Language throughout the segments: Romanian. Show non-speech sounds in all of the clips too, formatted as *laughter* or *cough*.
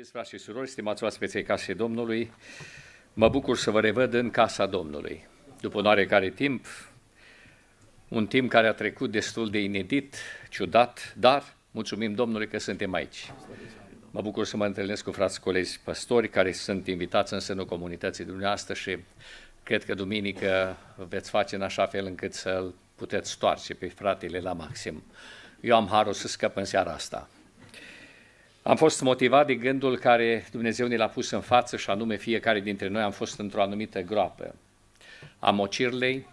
Iubiți frați și surori, stimați oaspeții casei Domnului, mă bucur să vă revăd în casa Domnului. După un oarecare timp, un timp care a trecut destul de inedit, ciudat, dar mulțumim Domnului că suntem aici. Mă bucur să mă întâlnesc cu frați colegi păstori care sunt invitați în sânul comunității dumneavoastră și cred că duminică veți face în așa fel încât să-l puteți stoarce pe fratele la maxim. Eu am harul să scăp în seara asta. Am fost motivat de gândul care Dumnezeu ne l-a pus în față și anume fiecare dintre noi am fost într-o anumită groapă a mocirlei,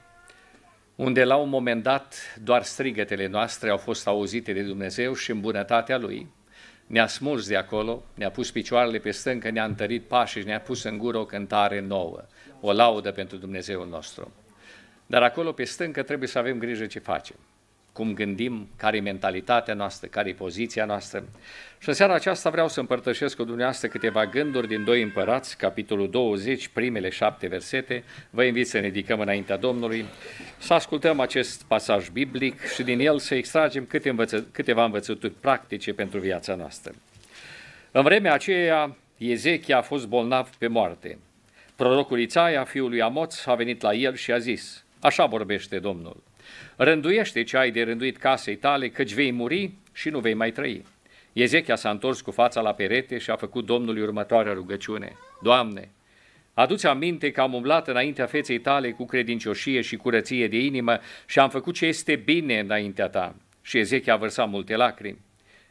unde la un moment dat doar strigătele noastre au fost auzite de Dumnezeu și în bunătatea Lui ne-a smuls de acolo, ne-a pus picioarele pe stâncă, ne-a întărit pașii și ne-a pus în gură o cântare nouă, o laudă pentru Dumnezeul nostru. Dar acolo pe stâncă trebuie să avem grijă ce facem cum gândim, care e mentalitatea noastră, care e poziția noastră. Și în seara aceasta vreau să împărtășesc cu dumneavoastră câteva gânduri din Doi Împărați, capitolul 20, primele șapte versete. Vă invit să ne ridicăm înaintea Domnului, să ascultăm acest pasaj biblic și din el să extragem câte învăță, câteva învățături practice pentru viața noastră. În vremea aceea, Ezechia a fost bolnav pe moarte. Prorocul Ițaia, fiul lui Amoț, a venit la el și a zis, așa vorbește Domnul, Rânduiește ce ai de rânduit casei tale, căci vei muri și nu vei mai trăi. Ezechia s-a întors cu fața la perete și a făcut Domnului următoarea rugăciune. Doamne, Aduți aminte că am umblat înaintea feței tale cu credincioșie și curăție de inimă și am făcut ce este bine înaintea ta. Și Ezechia a vărsat multe lacrimi.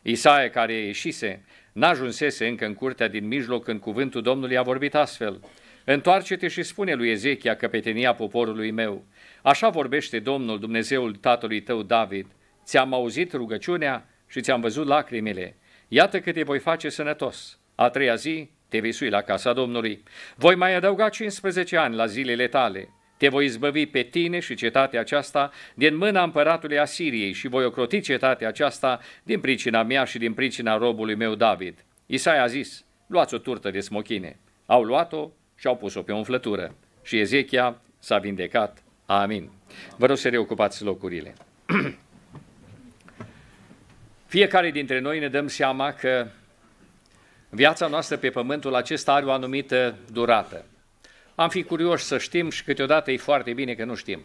Isaia, care ieșise, n-ajunsese încă în curtea din mijloc când cuvântul Domnului a vorbit astfel. Întoarce-te și spune lui Ezechia, căpetenia poporului meu, Așa vorbește Domnul Dumnezeul tatălui tău David, ți-am auzit rugăciunea și ți-am văzut lacrimile. Iată că te voi face sănătos. A treia zi te vei sui la casa Domnului. Voi mai adăuga 15 ani la zilele tale. Te voi izbăvi pe tine și cetatea aceasta din mâna împăratului Asiriei și voi ocroti cetatea aceasta din pricina mea și din pricina robului meu David. Isaia a zis, luați o turtă de smochine. Au luat-o și au pus-o pe o umflătură. Și Ezechia s-a vindecat Amin. Vă rog să reocupați locurile. *clears throat* Fiecare dintre noi ne dăm seama că viața noastră pe pământul acesta are o anumită durată. Am fi curioși să știm și câteodată e foarte bine că nu știm.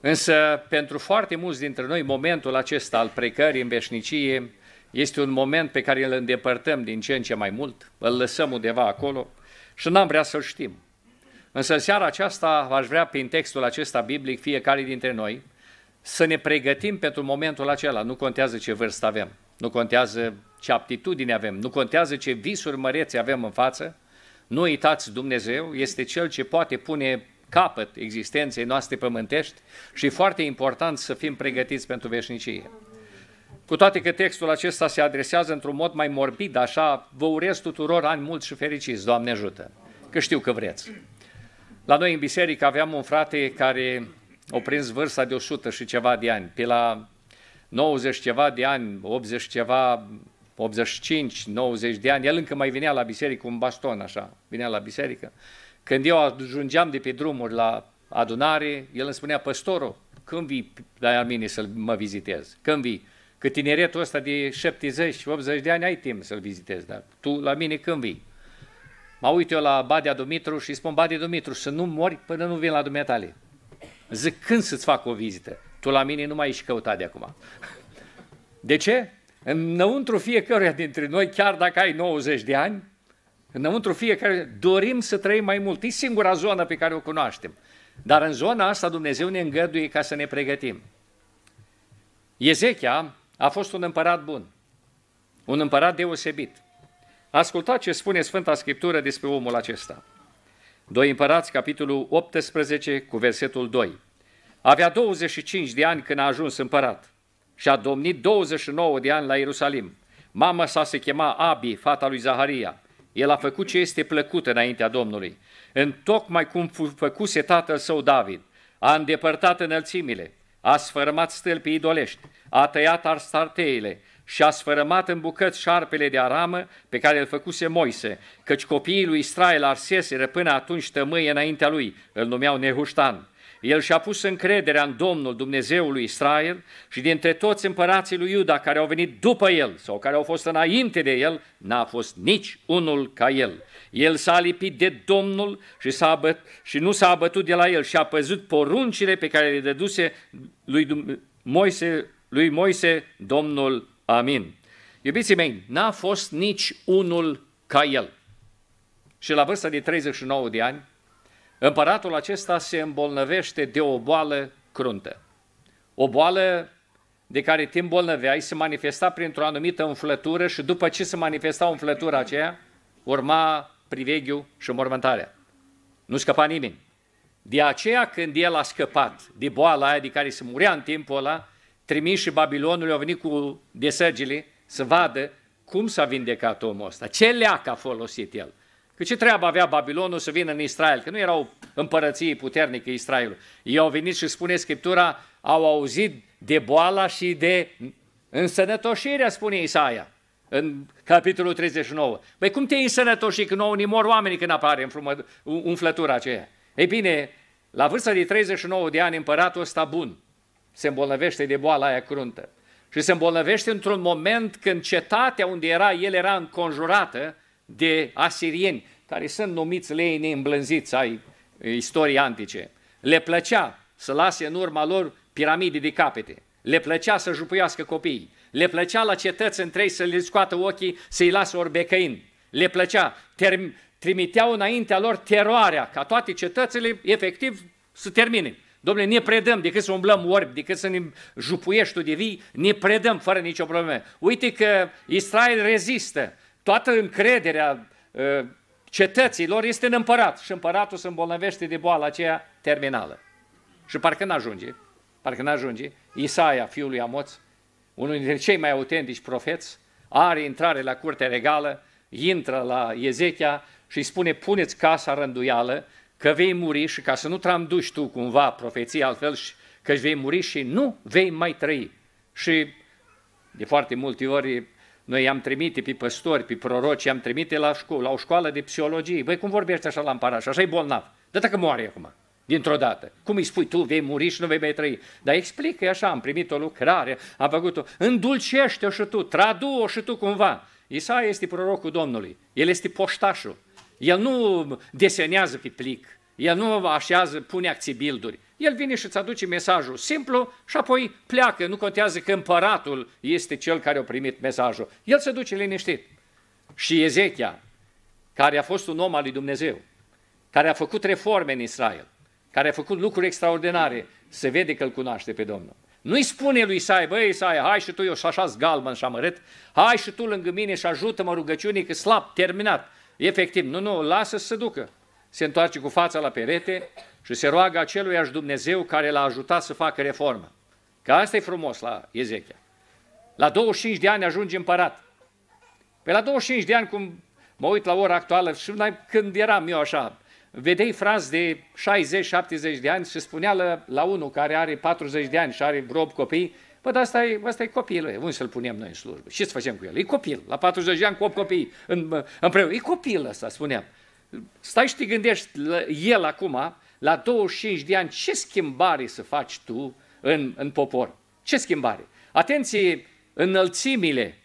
Însă, pentru foarte mulți dintre noi, momentul acesta al precării în veșnicie este un moment pe care îl îndepărtăm din ce în ce mai mult, îl lăsăm undeva acolo și n-am vrea să-l știm. Însă în seara aceasta aș vrea prin textul acesta biblic fiecare dintre noi să ne pregătim pentru momentul acela. Nu contează ce vârstă avem, nu contează ce aptitudine avem, nu contează ce visuri mărețe avem în față. Nu uitați, Dumnezeu este Cel ce poate pune capăt existenței noastre pământești și foarte important să fim pregătiți pentru veșnicie. Cu toate că textul acesta se adresează într-un mod mai morbid, așa, vă urez tuturor ani mulți și fericiți, Doamne ajută, că știu că vreți. La noi în biserică aveam un frate care a prins vârsta de 100 și ceva de ani, pe la 90 ceva de ani, 80 ceva, 85, 90 de ani, el încă mai vinea la biserică cu un baston așa, vinea la biserică. Când eu ajungeam de pe drumuri la adunare, el îmi spunea, păstorul, când vii la mine să mă vizitez? Când vii? Că tineretul ăsta de 70-80 de ani ai timp să-l vizitezi, dar tu la mine când vii? mă uit eu la Badea Dumitru și spun, Badea Dumitru, să nu mori până nu vin la dumneatale. Zic, când să-ți fac o vizită? Tu la mine nu mai ești căutat de acum. De ce? Înăuntru fiecăruia dintre noi, chiar dacă ai 90 de ani, înăuntru fiecare, dorim să trăim mai mult. E singura zonă pe care o cunoaștem. Dar în zona asta Dumnezeu ne îngăduie ca să ne pregătim. Ezechia a fost un împărat bun, un împărat deosebit. Ascultă ce spune Sfânta Scriptură despre omul acesta. 2 Împărați, capitolul 18, cu versetul 2. Avea 25 de ani când a ajuns împărat și a domnit 29 de ani la Ierusalim. Mama sa se chema Abi, fata lui Zaharia. El a făcut ce este plăcut înaintea Domnului, în tocmai cum făcuse tatăl său David. A îndepărtat înălțimile, a sfărmat stâlpii idolești, a tăiat arstarteile, și a sfărămat în bucăți șarpele de aramă pe care îl făcuse Moise, căci copiii lui Israel arseseră până atunci tămâie înaintea lui, îl numeau Nehuștan. El și-a pus încrederea în Domnul Dumnezeul lui Israel și dintre toți împărații lui Iuda care au venit după el sau care au fost înainte de el, n-a fost nici unul ca el. El s-a lipit de Domnul și, s-a abăt, și nu s-a abătut de la el și a păzut poruncile pe care le dăduse lui Moise, lui Moise Domnul Amin. Iubiții mei, n-a fost nici unul ca el. Și la vârsta de 39 de ani, împăratul acesta se îmbolnăvește de o boală cruntă. O boală de care te îmbolnăveai se manifesta printr-o anumită umflătură și după ce se manifesta umflătura aceea, urma priveghiul și mormântarea. Nu scăpa nimeni. De aceea când el a scăpat de boala aia de care se murea în timpul ăla, trimișii Babilonului au venit cu desăgile să vadă cum s-a vindecat omul ăsta, ce leac a folosit el. Că ce treabă avea Babilonul să vină în Israel, că nu erau împărăție puternică Israelul. Ei au venit și spune Scriptura, au auzit de boala și de însănătoșirea, spune Isaia în capitolul 39. Băi, cum te însănătoși că nouă ni mor oamenii când apare umflătura aceea? Ei bine, la vârsta de 39 de ani, împăratul ăsta bun, se îmbolnăvește de boala aia cruntă. Și se îmbolnăvește într-un moment când cetatea unde era, el era înconjurată de asirieni, care sunt numiți lei neîmblânziți ai eh, istoriei antice. Le plăcea să lase în urma lor piramide de capete. Le plăcea să jupuiască copiii. Le plăcea la cetăți întregi să le scoată ochii, să-i lasă orbecăin. Le plăcea. Term- trimiteau înaintea lor teroarea, ca toate cetățile, efectiv, să termine. Domnule, ne predăm, decât să umblăm orbi, decât să ne jupuiești tu de vii, ne predăm fără nicio problemă. Uite că Israel rezistă. Toată încrederea ă, cetăților este în împărat și împăratul se îmbolnăvește de boala aceea terminală. Și parcă n-ajunge, parcă n-ajunge, Isaia, fiul lui Amoț, unul dintre cei mai autentici profeți, are intrare la curtea regală, intră la Ezechia și îi spune, puneți casa rânduială, că vei muri și ca să nu tramduci tu cumva profeția altfel și că vei muri și nu vei mai trăi. Și de foarte multe ori noi i-am trimit pe păstori, pe proroci, i-am trimit la, la o școală de psihologie. Băi, cum vorbești așa la împărat? Așa e bolnav. Dă dacă moare acum, dintr-o dată. Cum îi spui tu, vei muri și nu vei mai trăi? Dar explică așa, am primit o lucrare, am făcut-o. Îndulcește-o și tu, tradu-o și tu cumva. Isaia este prorocul Domnului, el este poștașul. El nu desenează pe plic, el nu așează, pune acțibilduri. El vine și îți aduce mesajul simplu și apoi pleacă. Nu contează că împăratul este cel care a primit mesajul. El se duce liniștit. Și Ezechia, care a fost un om al lui Dumnezeu, care a făcut reforme în Israel, care a făcut lucruri extraordinare, se vede că îl cunoaște pe Domnul. Nu-i spune lui Isaia, băi Isaia, hai și tu, eu și așa galben și amărât, hai și tu lângă mine și ajută-mă rugăciunii că slab, terminat. Efectiv, nu, nu, lasă să se ducă. Se întoarce cu fața la perete și se roagă aceluiași Dumnezeu care l-a ajutat să facă reformă. Că asta e frumos la Ezechia. La 25 de ani ajunge împărat. Pe la 25 de ani, cum mă uit la ora actuală, și când eram eu așa, vedei frați de 60-70 de ani și spunea la, la unul care are 40 de ani și are vreo copii, Bă, păi, dar asta e, asta e copilul e, unde să-l punem noi în slujbă? Și să facem cu el? E copil, la 40 de ani cu 8 copii în, împreună. E copil ăsta, spuneam. Stai și te gândești la el acum, la 25 de ani, ce schimbare să faci tu în, în popor? Ce schimbare? Atenție, înălțimile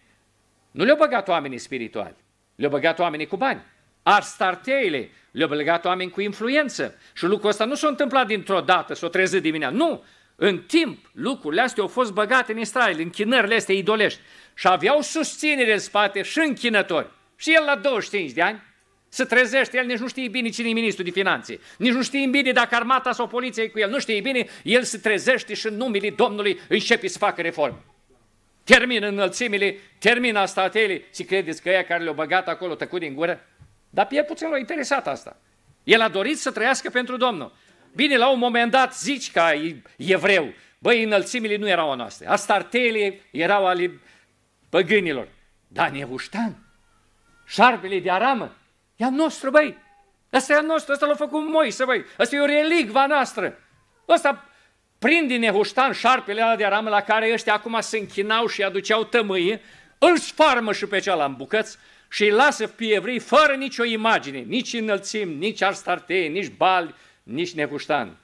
nu le-au băgat oamenii spirituali, le-au băgat oamenii cu bani. Ar starteile, le-au băgat oameni cu influență. Și lucrul ăsta nu s-a întâmplat dintr-o dată, s o trezit dimineața. Nu! În timp, lucrurile astea au fost băgate în Israel, în chinările astea idolești. Și aveau susținere în spate și închinători. Și el la 25 de ani se trezește, el nici nu știe bine cine e ministru de finanțe, nici nu știe bine dacă armata sau poliția e cu el, nu știe bine, el se trezește și în numele Domnului începe să facă reforme. Termină înălțimile, termină statele, și credeți că ea care le-au băgat acolo tăcut din gură? Dar pe el puțin l-a interesat asta. El a dorit să trăiască pentru Domnul. Bine, la un moment dat zici ca evreu, băi, înălțimile nu erau a noastre, astartele erau ale păgânilor. Dar nevuștan, șarpele de aramă, e al nostru, băi. Asta e al nostru, asta l-a făcut Moise, băi. Asta e o relicva noastră. Ăsta prinde nehuștan șarpele de aramă la care ăștia acum se închinau și aduceau tămâie, îl sfarmă și pe cealaltă în bucăți și îi lasă pe evrei fără nicio imagine, nici înălțim, nici arstartee, nici bali, nici neguștan.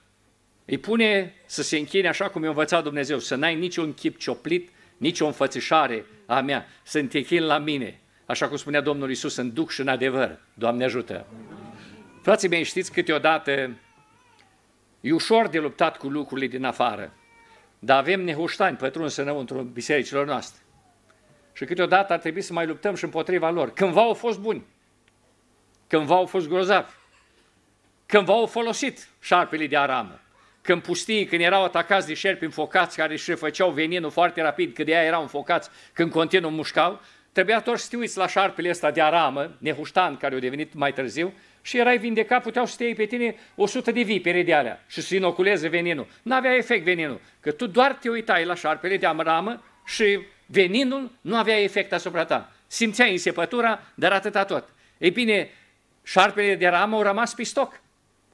Îi pune să se închine așa cum i-a învățat Dumnezeu, să n-ai niciun chip cioplit, nici o înfățișare a mea, să te închin la mine, așa cum spunea Domnul Isus în duc și în adevăr. Doamne ajută! Frații mei, știți câteodată e ușor de luptat cu lucrurile din afară, dar avem nehuștani pătruns înăuntru bisericilor noastre. Și câteodată ar trebui să mai luptăm și împotriva lor. Cândva au fost buni, cândva au fost grozavi, când v au folosit șarpele de aramă. Când pustii, când erau atacați de șerpi înfocați, care își făceau veninul foarte rapid, când ea erau înfocați, când continuu mușcau, trebuia tot să te uiți la șarpele ăsta de aramă, nehuștan, care a devenit mai târziu, și erai vindecat, puteau să te iei pe tine 100 de vipere de alea și să inoculeze veninul. N-avea efect veninul, că tu doar te uitai la șarpele de aramă și veninul nu avea efect asupra ta. Simțeai însepătura, dar atâta tot. Ei bine, șarpele de aramă au rămas pistoc. stoc.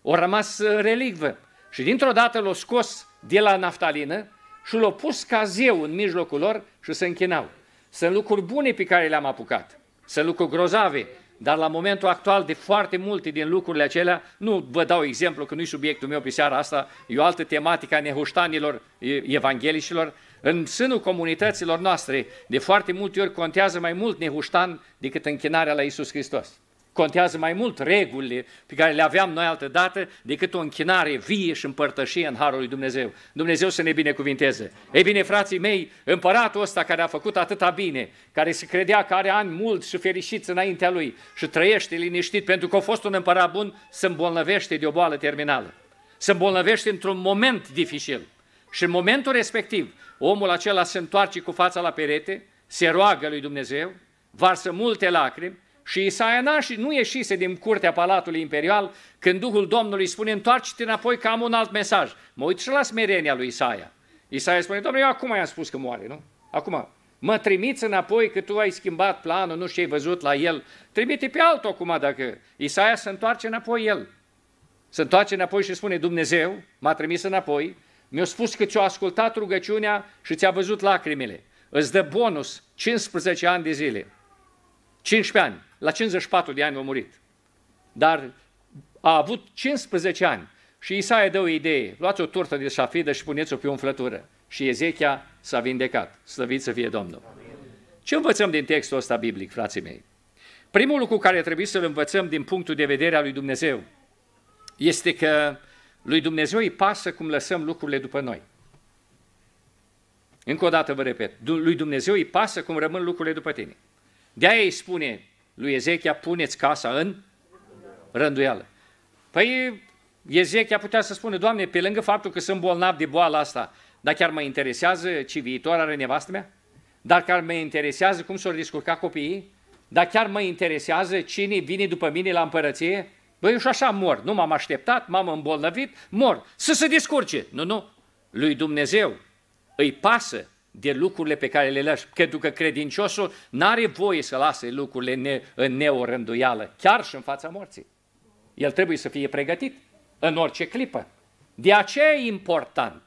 O rămas uh, relicvă. Și dintr-o dată l-o scos de la naftalină și l-o pus ca zeu în mijlocul lor și se închinau. Sunt lucruri bune pe care le-am apucat. Sunt lucruri grozave, dar la momentul actual de foarte multe din lucrurile acelea, nu vă dau exemplu că nu-i subiectul meu pe seara asta, e o altă tematică a nehuștanilor evanghelișilor, în sânul comunităților noastre, de foarte multe ori contează mai mult nehuștan decât închinarea la Isus Hristos. Contează mai mult regulile pe care le aveam noi altă dată decât o închinare vie și împărtășie în Harul lui Dumnezeu. Dumnezeu să ne binecuvinteze. Ei bine, frații mei, împăratul ăsta care a făcut atâta bine, care se credea că are ani mulți și fericiți înaintea lui și trăiește liniștit pentru că a fost un împărat bun, se îmbolnăvește de o boală terminală. Se îmbolnăvește într-un moment dificil. Și în momentul respectiv, omul acela se întoarce cu fața la perete, se roagă lui Dumnezeu, varsă multe lacrimi și Isaia n nu ieșise din curtea Palatului Imperial când Duhul Domnului spune întoarce-te înapoi că am un alt mesaj. Mă uit și la smerenia lui Isaia. Isaia spune, Domnule, eu acum i-am spus că moare, nu? Acum, mă trimiți înapoi că tu ai schimbat planul, nu știi ai văzut la el. Trimite pe altul acum dacă Isaia se întoarce înapoi el. Se întoarce înapoi și spune, Dumnezeu m-a trimis înapoi, mi-a spus că ți-a ascultat rugăciunea și ți-a văzut lacrimile. Îți dă bonus 15 ani de zile. 15 ani. La 54 de ani a murit. Dar a avut 15 ani și Isaia dă o idee. Luați o turtă de șafidă și puneți-o pe o umflătură. Și Ezechia s-a vindecat. Slăvit să fie Domnul. Ce învățăm din textul ăsta biblic, frații mei? Primul lucru care trebuie să-l învățăm din punctul de vedere al lui Dumnezeu este că lui Dumnezeu îi pasă cum lăsăm lucrurile după noi. Încă o dată vă repet, lui Dumnezeu îi pasă cum rămân lucrurile după tine. De-aia îi spune, lui Ezechia, puneți casa în rânduială. Păi Ezechia putea să spună, Doamne, pe lângă faptul că sunt bolnav de boala asta, dar chiar mă interesează ce viitor are nevastă mea? Dar chiar mă interesează cum s-au descurcat copiii? Dar chiar mă interesează cine vine după mine la împărăție? Băi, eu și așa mor, nu m-am așteptat, m-am îmbolnăvit, mor, să se descurce. Nu, nu, lui Dumnezeu îi pasă de lucrurile pe care le lași, pentru că credinciosul nu are voie să lase lucrurile ne, în neorânduială, chiar și în fața morții. El trebuie să fie pregătit în orice clipă. De aceea e important.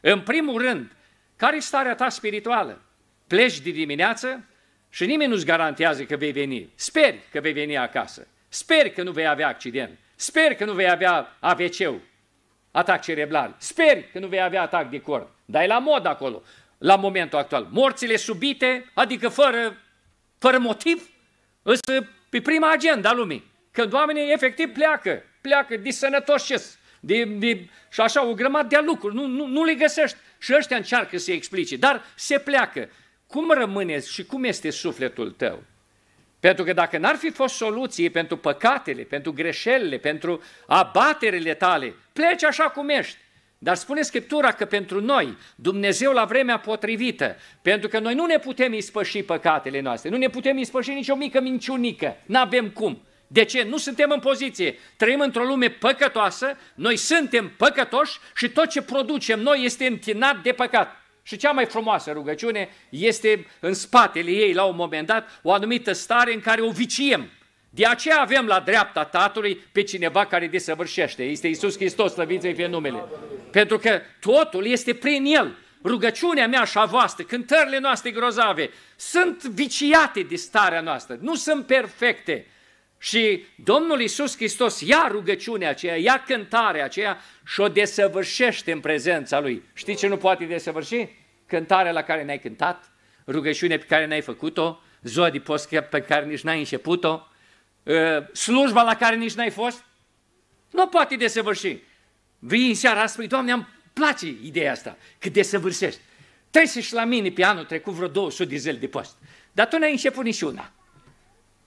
În primul rând, care e starea ta spirituală? Pleci de dimineață și nimeni nu-ți garantează că vei veni. Speri că vei veni acasă. Speri că nu vei avea accident. Speri că nu vei avea AVC-ul, atac cerebral. Speri că nu vei avea atac de cord. Dar e la mod acolo la momentul actual. Morțile subite, adică fără, fără motiv, însă pe prima agenda lumii. Când oamenii efectiv pleacă, pleacă disănătoșesc, de, de, și așa o grămadă de lucruri, nu, nu, nu le găsești. Și ăștia încearcă să explice, dar se pleacă. Cum rămâne și cum este sufletul tău? Pentru că dacă n-ar fi fost soluție pentru păcatele, pentru greșelile, pentru abaterele tale, pleci așa cum ești. Dar spune Scriptura că pentru noi, Dumnezeu la vremea potrivită, pentru că noi nu ne putem ispăși păcatele noastre, nu ne putem ispăși nicio mică minciunică, nu avem cum. De ce? Nu suntem în poziție. Trăim într-o lume păcătoasă, noi suntem păcătoși și tot ce producem noi este întinat de păcat. Și cea mai frumoasă rugăciune este în spatele ei, la un moment dat, o anumită stare în care o viciem. De aceea avem la dreapta Tatălui pe cineva care desăvârșește. Este Isus Hristos, slăviți fie numele. Pentru că totul este prin El. Rugăciunea mea și a voastră, cântările noastre grozave, sunt viciate de starea noastră, nu sunt perfecte. Și Domnul Isus Hristos ia rugăciunea aceea, ia cântarea aceea și o desăvârșește în prezența Lui. Știi ce nu poate desăvârși? Cântarea la care n-ai cântat, rugăciunea pe care n-ai făcut-o, ziua de pe care nici n-ai început-o, Ă, slujba la care nici n-ai fost? Nu poate desăvârși. Vii în seara spui, Doamne, îmi place ideea asta, că desăvârșești. Trece și la mine pe anul trecut vreo 200 de zile de post. Dar tu n-ai început niciuna.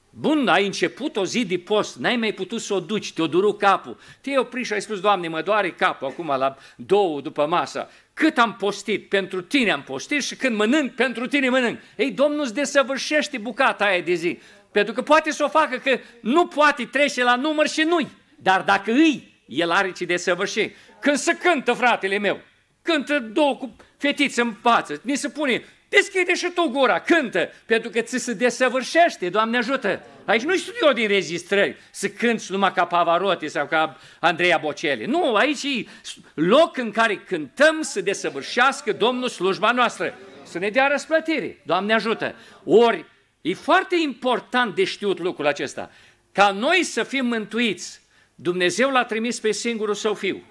Bun, ai început o zi de post, n-ai mai putut să o duci, te-o duru capul. Te-ai oprit și ai spus, Doamne, mă doare capul acum la două după masă. Cât am postit, pentru tine am postit și când mănânc, pentru tine mănânc. Ei, Domnul îți desăvârșește bucata aia de zi. Pentru că poate să o facă, că nu poate trece la număr și nu-i. Dar dacă îi, el are ce de săvârșe. Când se cântă fratele meu, cântă două cu fetițe în față, ni se pune, deschide și tu gura, cântă, pentru că ți se desăvârșește, Doamne ajută. Aici nu-i studio din registrări, să cânți numai ca Pavarotti sau ca Andreea Bocele. Nu, aici e loc în care cântăm să desăvârșească Domnul slujba noastră, să ne dea răsplătire, Doamne ajută. Ori E foarte important de știut lucrul acesta. Ca noi să fim mântuiți, Dumnezeu l-a trimis pe singurul său fiu.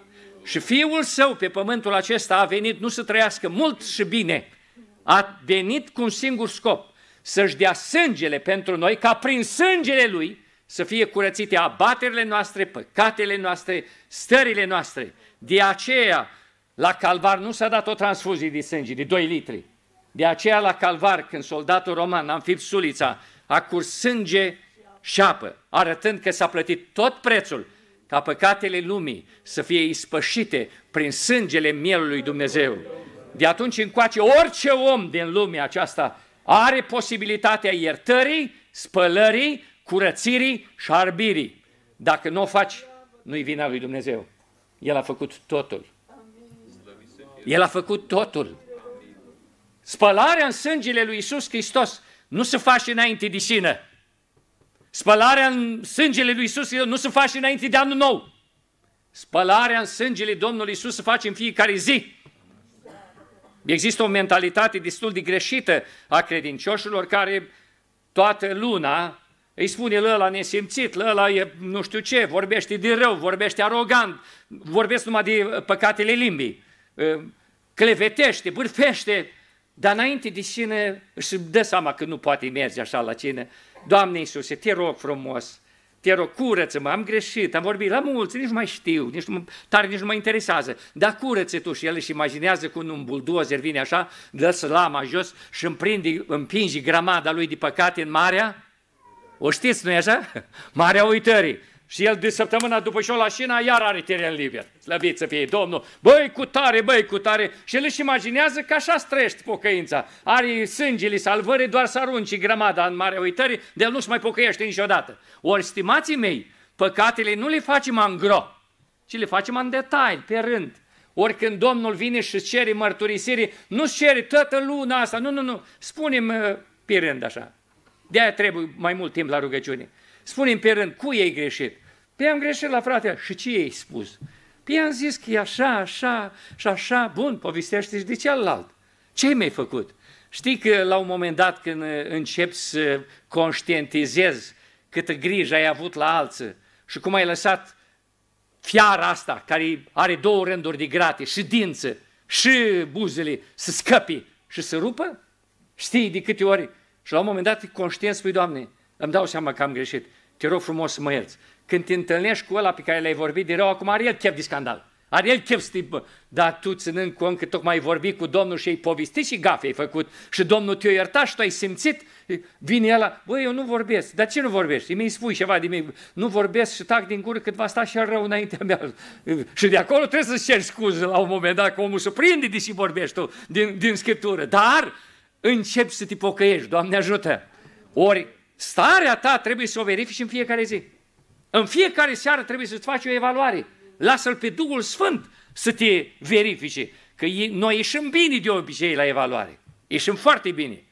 Și fiul său pe pământul acesta a venit nu să trăiască mult și bine, a venit cu un singur scop, să-și dea sângele pentru noi, ca prin sângele lui să fie curățite abaterile noastre, păcatele noastre, stările noastre. De aceea, la calvar nu s-a dat o transfuzie de sânge de 2 litri, de aceea la Calvar, când soldatul roman, Amfib Sulița, a curs sânge și apă, arătând că s-a plătit tot prețul ca păcatele lumii să fie ispășite prin sângele mielului Dumnezeu. De atunci încoace orice om din lumea aceasta are posibilitatea iertării, spălării, curățirii și arbirii. Dacă nu o faci, nu-i vina lui Dumnezeu. El a făcut totul. El a făcut totul. Spălarea în sângele lui Isus Hristos nu se face înainte de sine. Spălarea în sângele lui Isus nu se face înainte de anul nou. Spălarea în sângele Domnului Isus se face în fiecare zi. Există o mentalitate destul de greșită a credincioșilor care toată luna îi spune la ăla nesimțit, la ăla e nu știu ce, vorbește de rău, vorbește arogant, vorbește numai de păcatele limbii, ă, clevetește, bârfește, dar înainte de cine își dă seama că nu poate merge așa la cine. Doamne Iisuse, te rog frumos, te rog, curăță-mă, am greșit, am vorbit la mulți, nici nu mai știu, nici nu, tare nici nu mă interesează, dar curăță tu și el își imaginează cum un buldozer vine așa, dă slama jos și împrinde, împinge gramada lui de păcate în marea, o știți, nu-i așa? *laughs* Marea uitării. Și el de săptămâna după și la Șina iar are teren liber. Slăbit să fie Domnul. Băi, cu tare, băi, cu tare. Și el își imaginează că așa străiești pocăința. Are sângele salvării, doar să arunci grămada în mare uitării, de el nu-și mai pocăiește niciodată. Ori, stimații mei, păcatele nu le facem în gro, ci le facem în detail, pe rând. Ori când Domnul vine și cere mărturisirii, nu-ți cere toată luna asta, nu, nu, nu, spunem uh, pe rând așa. De-aia trebuie mai mult timp la rugăciune. Spunem pe rând, cu ei greșit? Păi am greșit la fratea. Și ce i-ai spus? Păi am zis că e așa, așa și așa, bun, povestește și de celălalt. Ce mi-ai făcut? Știi că la un moment dat când începi să conștientizezi câtă grijă ai avut la alții și cum ai lăsat fiara asta care are două rânduri de grate și dință și buzele să scăpi și să rupă? Știi de câte ori? Și la un moment dat conștient spui, Doamne, îmi dau seama că am greșit, te rog frumos să mă ierți. Când te întâlnești cu ăla pe care le-ai vorbit de rău, acum are el chef de scandal. Are el chef să Dar tu ținând cont că tocmai ai vorbit cu Domnul și ai povestit și gafe ai făcut și Domnul te-a iertat și tu ai simțit, vine el, băi, eu nu vorbesc. Dar ce nu vorbești? Îmi spui ceva de mine. Nu vorbesc și tac din gură cât va sta și rău înaintea mea. Și de acolo trebuie să-ți ceri scuze la un moment dat, că omul se prinde de și vorbești tu din, din scriptură. Dar începi să te pocăiești, Doamne ajută. Ori starea ta trebuie să o verifici în fiecare zi. În fiecare seară trebuie să-ți faci o evaluare. Lasă-L pe Duhul Sfânt să te verifice. Că noi ieșim bine de obicei la evaluare. Ieșim foarte bine.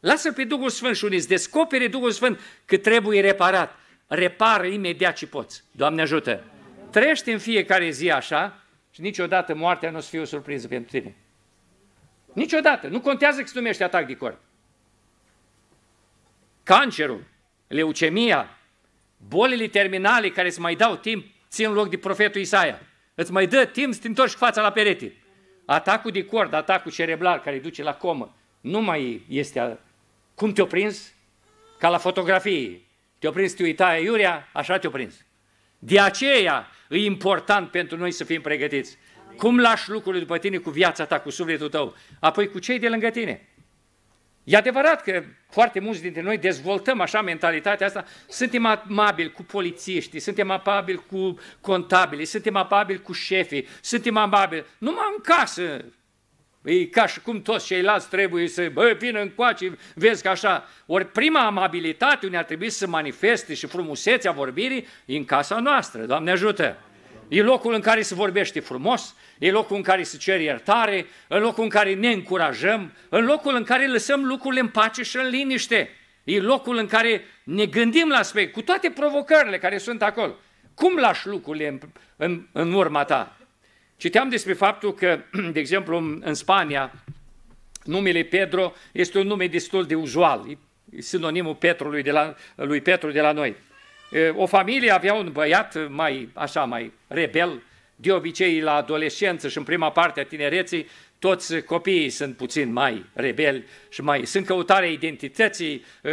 Lasă pe Duhul Sfânt și unii descopere Duhul Sfânt că trebuie reparat. Repară imediat ce poți. Doamne ajută! Trăiește în fiecare zi așa și niciodată moartea nu o să fie o surpriză pentru tine. Niciodată. Nu contează că se numește atac de corp. Cancerul, leucemia, Bolile terminale care îți mai dau timp țin loc de profetul Isaia. Îți mai dă timp să te întorci fața la perete. Atacul de cord, atacul cerebral care îi duce la comă, nu mai este... Cum te-o prins? Ca la fotografie. Te-o prins, te uita iurea, așa te-o prins. De aceea e important pentru noi să fim pregătiți. Cum lași lucrurile după tine cu viața ta, cu sufletul tău, apoi cu cei de lângă tine. E adevărat că foarte mulți dintre noi dezvoltăm așa mentalitatea asta, suntem amabili cu polițiștii, suntem amabili cu contabili, suntem amabili cu șefii, suntem amabili numai în casă. E ca și cum toți ceilalți trebuie să, bă, vină încoace, vezi că așa. Ori prima amabilitate unde ar trebui să manifeste și frumusețea vorbirii e în casa noastră, Doamne ajută! E locul în care se vorbește frumos, e locul în care se cere iertare, în locul în care ne încurajăm, în locul în care lăsăm lucrurile în pace și în liniște. E locul în care ne gândim la aspect, cu toate provocările care sunt acolo. Cum lași lucrurile în, în, în urma ta? Citeam despre faptul că, *clears throat* de exemplu, în Spania, numele Pedro este un nume destul de uzual, e sinonimul Petrului de la, lui Petru de la noi. O familie avea un băiat mai, așa, mai rebel, de obicei la adolescență și în prima parte a tinereții toți copiii sunt puțin mai rebeli și mai sunt căutarea identității, uh,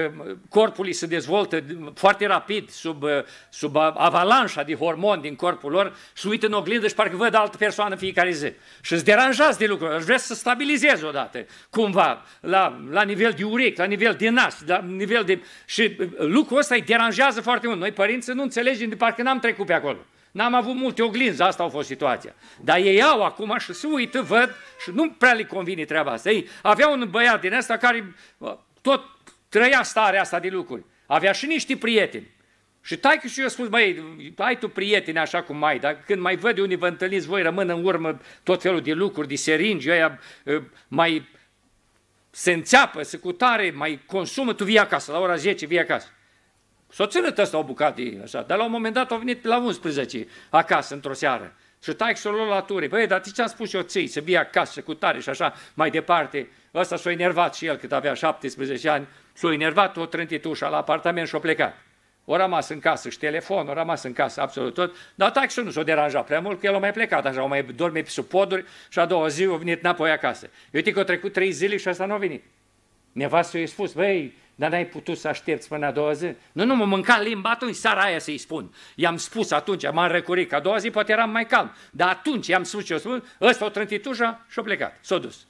corpului se dezvoltă foarte rapid sub, uh, sub avalanșa de hormoni din corpul lor și uită în oglindă și parcă văd altă persoană fiecare zi. Și îți deranjați de lucruri. își vrea să stabilizez odată, cumva, la, la nivel de urechi, la nivel de nas, la nivel de... Și lucrul ăsta îi deranjează foarte mult. Noi, părinții, nu înțelegem de parcă n-am trecut pe acolo. N-am avut multe oglinzi, asta a fost situația. Dar ei au acum și se uită, văd și nu prea le convine treaba asta. Ei avea un băiat din ăsta care tot trăia starea asta de lucruri. Avea și niște prieteni. Și că și eu spus, băi, ai tu prieteni așa cum mai, dar când mai văd unii vă întâlniți, voi rămân în urmă tot felul de lucruri, de seringi, ăia ă, mai se înțeapă, se cutare, mai consumă, tu vii acasă, la ora 10 vii acasă. Soțele ăsta o bucată, așa, dar la un moment dat au venit la 11 acasă, într-o seară. Și și-o luat la ture. Băi, dar ce am spus eu ții, să vii acasă cu tare și așa mai departe. Ăsta s-a enervat și el cât avea 17 ani. S-a enervat, o trântit ușa la apartament și a plecat. O rămas în casă și telefon, o rămas în casă absolut tot. Dar taică nu s-a deranjat prea mult, că el a mai plecat așa, o mai dormit sub poduri și a doua zi a venit înapoi acasă. Eu că au trecut trei zile și asta nu a venit. Nevastă i-a spus, băi, dar n-ai putut să aștepți până a doua zi? Nu, nu, mă mânca limba atunci, sara aia să-i spun. I-am spus atunci, m-am recurit, că a doua zi poate eram mai calm. Dar atunci i-am spus ce o spun, ăsta o trântit ușa și-a plecat, s-a dus.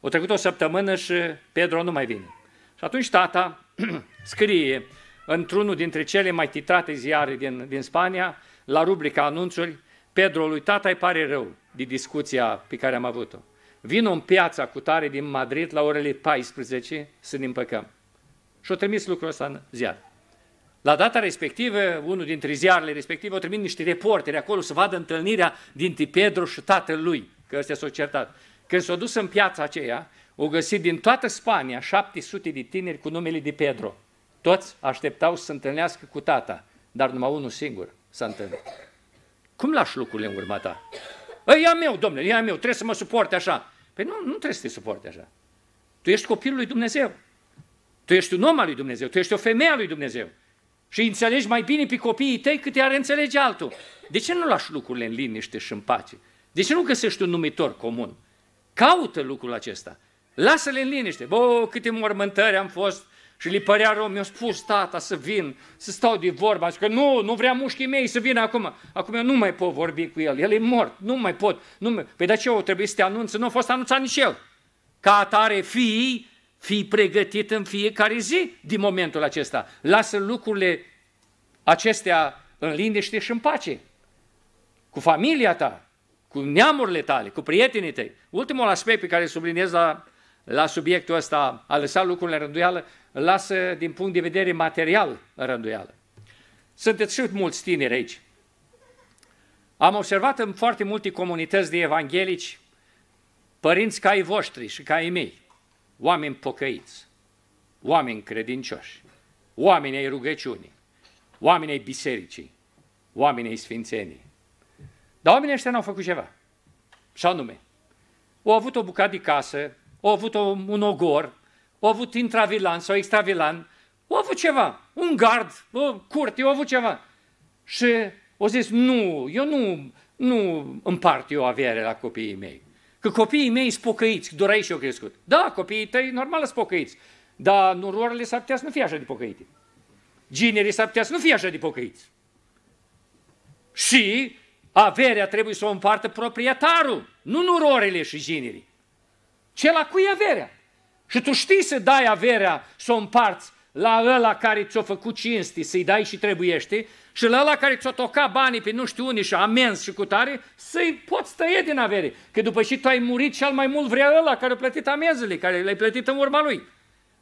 O trecut o săptămână și Pedro nu mai vine. Și atunci tata *clears throat* scrie într-unul dintre cele mai titrate ziare din, din Spania, la rubrica anunțuri, Pedro lui tata îi pare rău de discuția pe care am avut-o. Vin în piața cu tare din Madrid la orele 14 să ne împăcăm și-o trimis lucrul ăsta în ziar. La data respectivă, unul dintre ziarele respective, o trimit niște reporteri acolo să vadă întâlnirea dintre Pedro și tatăl lui, că ăstea s-au certat. Când s-au dus în piața aceea, au găsit din toată Spania 700 de tineri cu numele de Pedro. Toți așteptau să se întâlnească cu tata, dar numai unul singur s-a întâlnit. Cum lași lucrurile în urma ta? Ei, ia meu, domnule, ia meu, trebuie să mă suporte așa. Păi nu, nu trebuie să te suporte așa. Tu ești copilul lui Dumnezeu. Tu ești un om al lui Dumnezeu, tu ești o femeie a lui Dumnezeu. Și înțelegi mai bine pe copiii tăi cât i-ar înțelege altul. De ce nu lași lucrurile în liniște și în pace? De ce nu găsești un numitor comun? Caută lucrul acesta. Lasă-le în liniște. Bă, câte mormântări am fost și li părea rău. Mi-a spus tata să vin, să stau de vorba. Am zis că nu, nu vrea mușchii mei să vină acum. Acum eu nu mai pot vorbi cu el. El e mort. Nu mai pot. Nu mai... Păi de ce o trebuie să te anunț? Nu a fost anunțat nici el. Ca atare fiii Fii pregătit în fiecare zi din momentul acesta. Lasă lucrurile acestea în liniște și în pace. Cu familia ta, cu neamurile tale, cu prietenii tăi. Ultimul aspect pe care îl subliniez la, la subiectul ăsta, a lăsa lucrurile în rânduială, lasă din punct de vedere material în rânduială. Sunteți și mulți tineri aici. Am observat în foarte multe comunități de evanghelici părinți ca ai voștri și ca ei mei, oameni pocăiți, oameni credincioși, oameni ai rugăciunii, oameni ai bisericii, oameni ai sfințenii. Dar oamenii ăștia n-au făcut ceva. Și anume, au avut o bucată de casă, au avut un ogor, au avut intravilan sau extravilan, au avut ceva, un gard, o curte, au avut ceva. Și au zis, nu, eu nu, nu împart eu avere la copiii mei. Că copiii mei sunt pocăiți, doar aici eu crescut. Da, copiii tăi normal sunt pocăiți, dar nurorile s-ar putea să nu fie așa de pocăite. Ginerii s-ar putea să nu fie așa de pocăiți. Și averea trebuie să o împartă proprietarul, nu nurorile și ginerii. Ce la cui averea? Și tu știi să dai averea, să o împarți la ăla care ți-o făcut cinsti, să-i dai și trebuiește, și la ăla care ți-o toca banii pe nu știu unii și amenzi și cu tare, să-i poți tăie din avere. Că după și tu ai murit, cel mai mult vrea ăla care a plătit amenzile, care le-ai plătit în urma lui.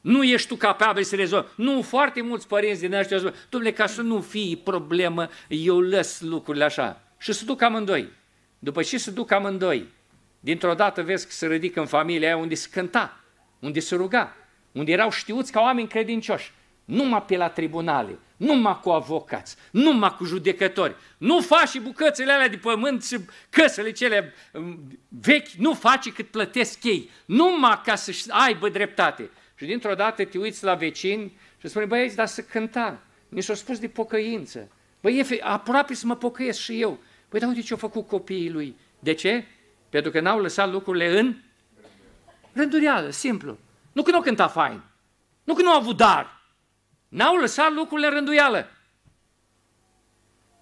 Nu ești tu capabil să rezolvi. Nu, foarte mulți părinți din ăștia zic, domnule, ca să nu fie problemă, eu lăs lucrurile așa. Și se duc amândoi. După ce se duc amândoi, dintr-o dată vezi că se ridică în familia aia unde se cânta, unde se ruga, unde erau știuți ca oameni credincioși, numai pe la tribunale, numai cu avocați, numai cu judecători. Nu faci și bucățele alea de pământ și căsele cele um, vechi, nu faci cât plătesc ei, numai ca să aibă dreptate. Și dintr-o dată te uiți la vecini și spune, băieți, dar să cânta. Mi s-a spus de pocăință. Băi, aproape să mă pocăiesc și eu. băi, dar uite ce au făcut copiii lui. De ce? Pentru că n-au lăsat lucrurile în rândurială, simplu. Nu că nu au cântat fain, nu că nu au avut dar, n-au lăsat lucrurile rânduială.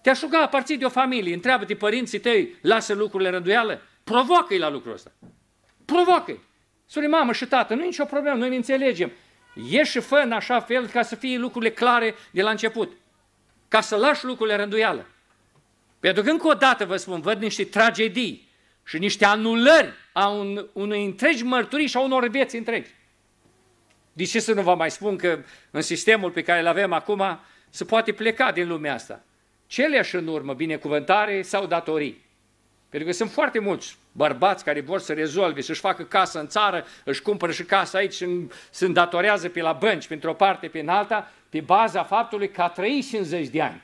Te-aș ruga, aparții de o familie, întreabă-te părinții tăi, lasă lucrurile rânduială, provoacă-i la lucrul ăsta. Provoacă-i. Spune, mamă și tată, nu e nicio problemă, noi ne înțelegem. Ieși și fă în așa fel ca să fie lucrurile clare de la început. Ca să lași lucrurile rânduială. Pentru că încă o dată vă spun, văd niște tragedii și niște anulări a un, unei întregi mărturii și a unor vieți întregi. De ce să nu vă mai spun că în sistemul pe care îl avem acum se poate pleca din lumea asta? Cele în urmă, binecuvântare sau datorii. Pentru că sunt foarte mulți bărbați care vor să rezolve, să-și facă casă în țară, își cumpără și casa aici și se îndatorează pe la bănci, pentru o parte, pe alta, pe baza faptului că a trăit 50 de ani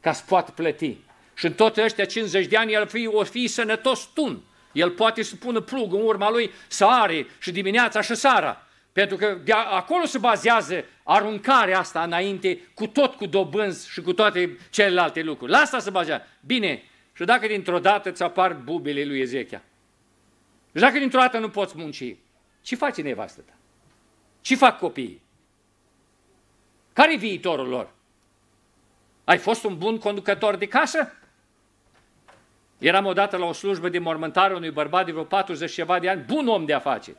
ca să poată plăti. Și în toate ăștia 50 de ani el fi, o fi sănătos tun. El poate să pună plug în urma lui să are și dimineața și seara. Pentru că de acolo se bazează aruncarea asta înainte, cu tot cu dobânzi și cu toate celelalte lucruri. La asta se bazează. Bine, și dacă dintr-o dată îți apar bubele lui Ezechia, și dacă dintr-o dată nu poți munci, ce face nevastă ta? Ce fac copiii? Care-i viitorul lor? Ai fost un bun conducător de casă? Eram odată la o slujbă de mormântare unui bărbat de vreo 40 ceva de ani, bun om de afaceri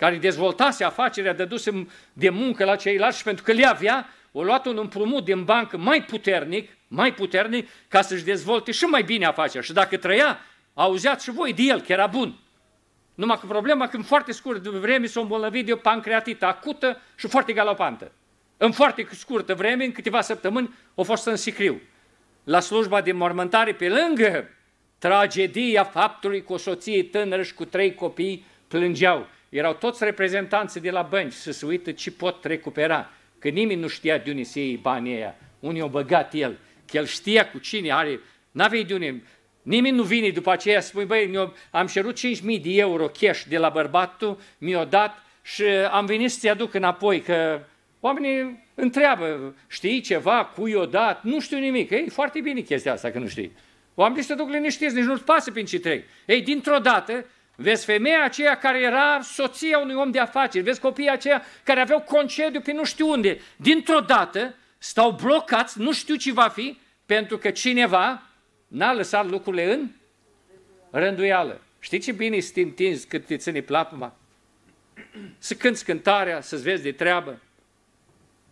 care dezvoltase afacerea, dăduse de muncă la ceilalți pentru că le avea, o luat un împrumut din bancă mai puternic, mai puternic, ca să-și dezvolte și mai bine afacerea. Și dacă trăia, auzeați și voi de el, că era bun. Numai că problema când foarte scurt de vreme s-a îmbolnăvit de o pancreatită acută și foarte galopantă. În foarte scurtă vreme, în câteva săptămâni, a fost în sicriu. La slujba de mormântare, pe lângă tragedia faptului că o soție tânără și cu trei copii plângeau erau toți reprezentanții de la bănci să se uită ce pot recupera, că nimeni nu știa de unde se iei banii aia, unii au băgat el, că el știa cu cine are, n-avei de unde, nimeni nu vine după aceea să spui, băi, am cerut 5.000 de euro cash de la bărbatul, mi-o dat și am venit să-ți aduc înapoi, că oamenii întreabă, știi ceva, cui o dat, nu știu nimic. Ei, foarte bine chestia asta că nu știi. Oamenii se duc liniștiți, nici nu-ți pasă prin ce trec. Ei, dintr-o dată, Vezi femeia aceea care era soția unui om de afaceri, vezi copiii aceia care aveau concediu pe nu știu unde. Dintr-o dată stau blocați, nu știu ce va fi, pentru că cineva n-a lăsat lucrurile în rânduială. Știi ce bine este întins cât te ține plapuma? Să cânti cântarea, să-ți vezi de treabă.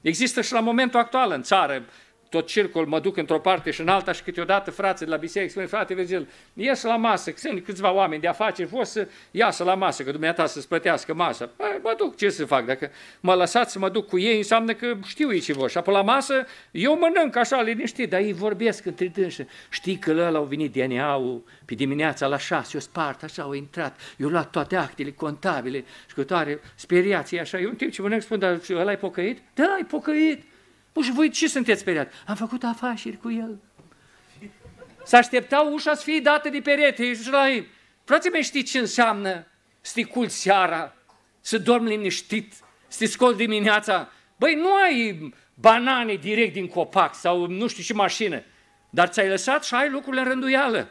Există și la momentul actual în țară tot circul, mă duc într-o parte și în alta și câteodată frații de la biserică spune, frate Virgil, ies la masă, că sunt câțiva oameni de afaceri, vor să iasă la masă, că dumneata să-ți plătească masa. Păi, mă duc, ce să fac? Dacă mă lăsați să mă duc cu ei, înseamnă că știu ei ce vor. Și apoi la masă, eu mănânc așa, liniștit, dar ei vorbesc între dânsă. Știi că ăla au venit de au pe dimineața la șase, eu spart, așa, au intrat, eu luat toate actele contabile și cu speriații, așa. Eu în timp ce mănânc spun, dar ăla ai pocăit? Da, ai pocăit. Și voi ce sunteți speriat? Am făcut afaceri cu el. Să așteptau ușa să fie dată de perete. Frații mei, știți ce înseamnă să te culci seara, să dormi liniștit, să te scoli dimineața? Băi, nu ai banane direct din copac sau nu știu ce mașină, dar ți-ai lăsat și ai lucrurile în rânduială.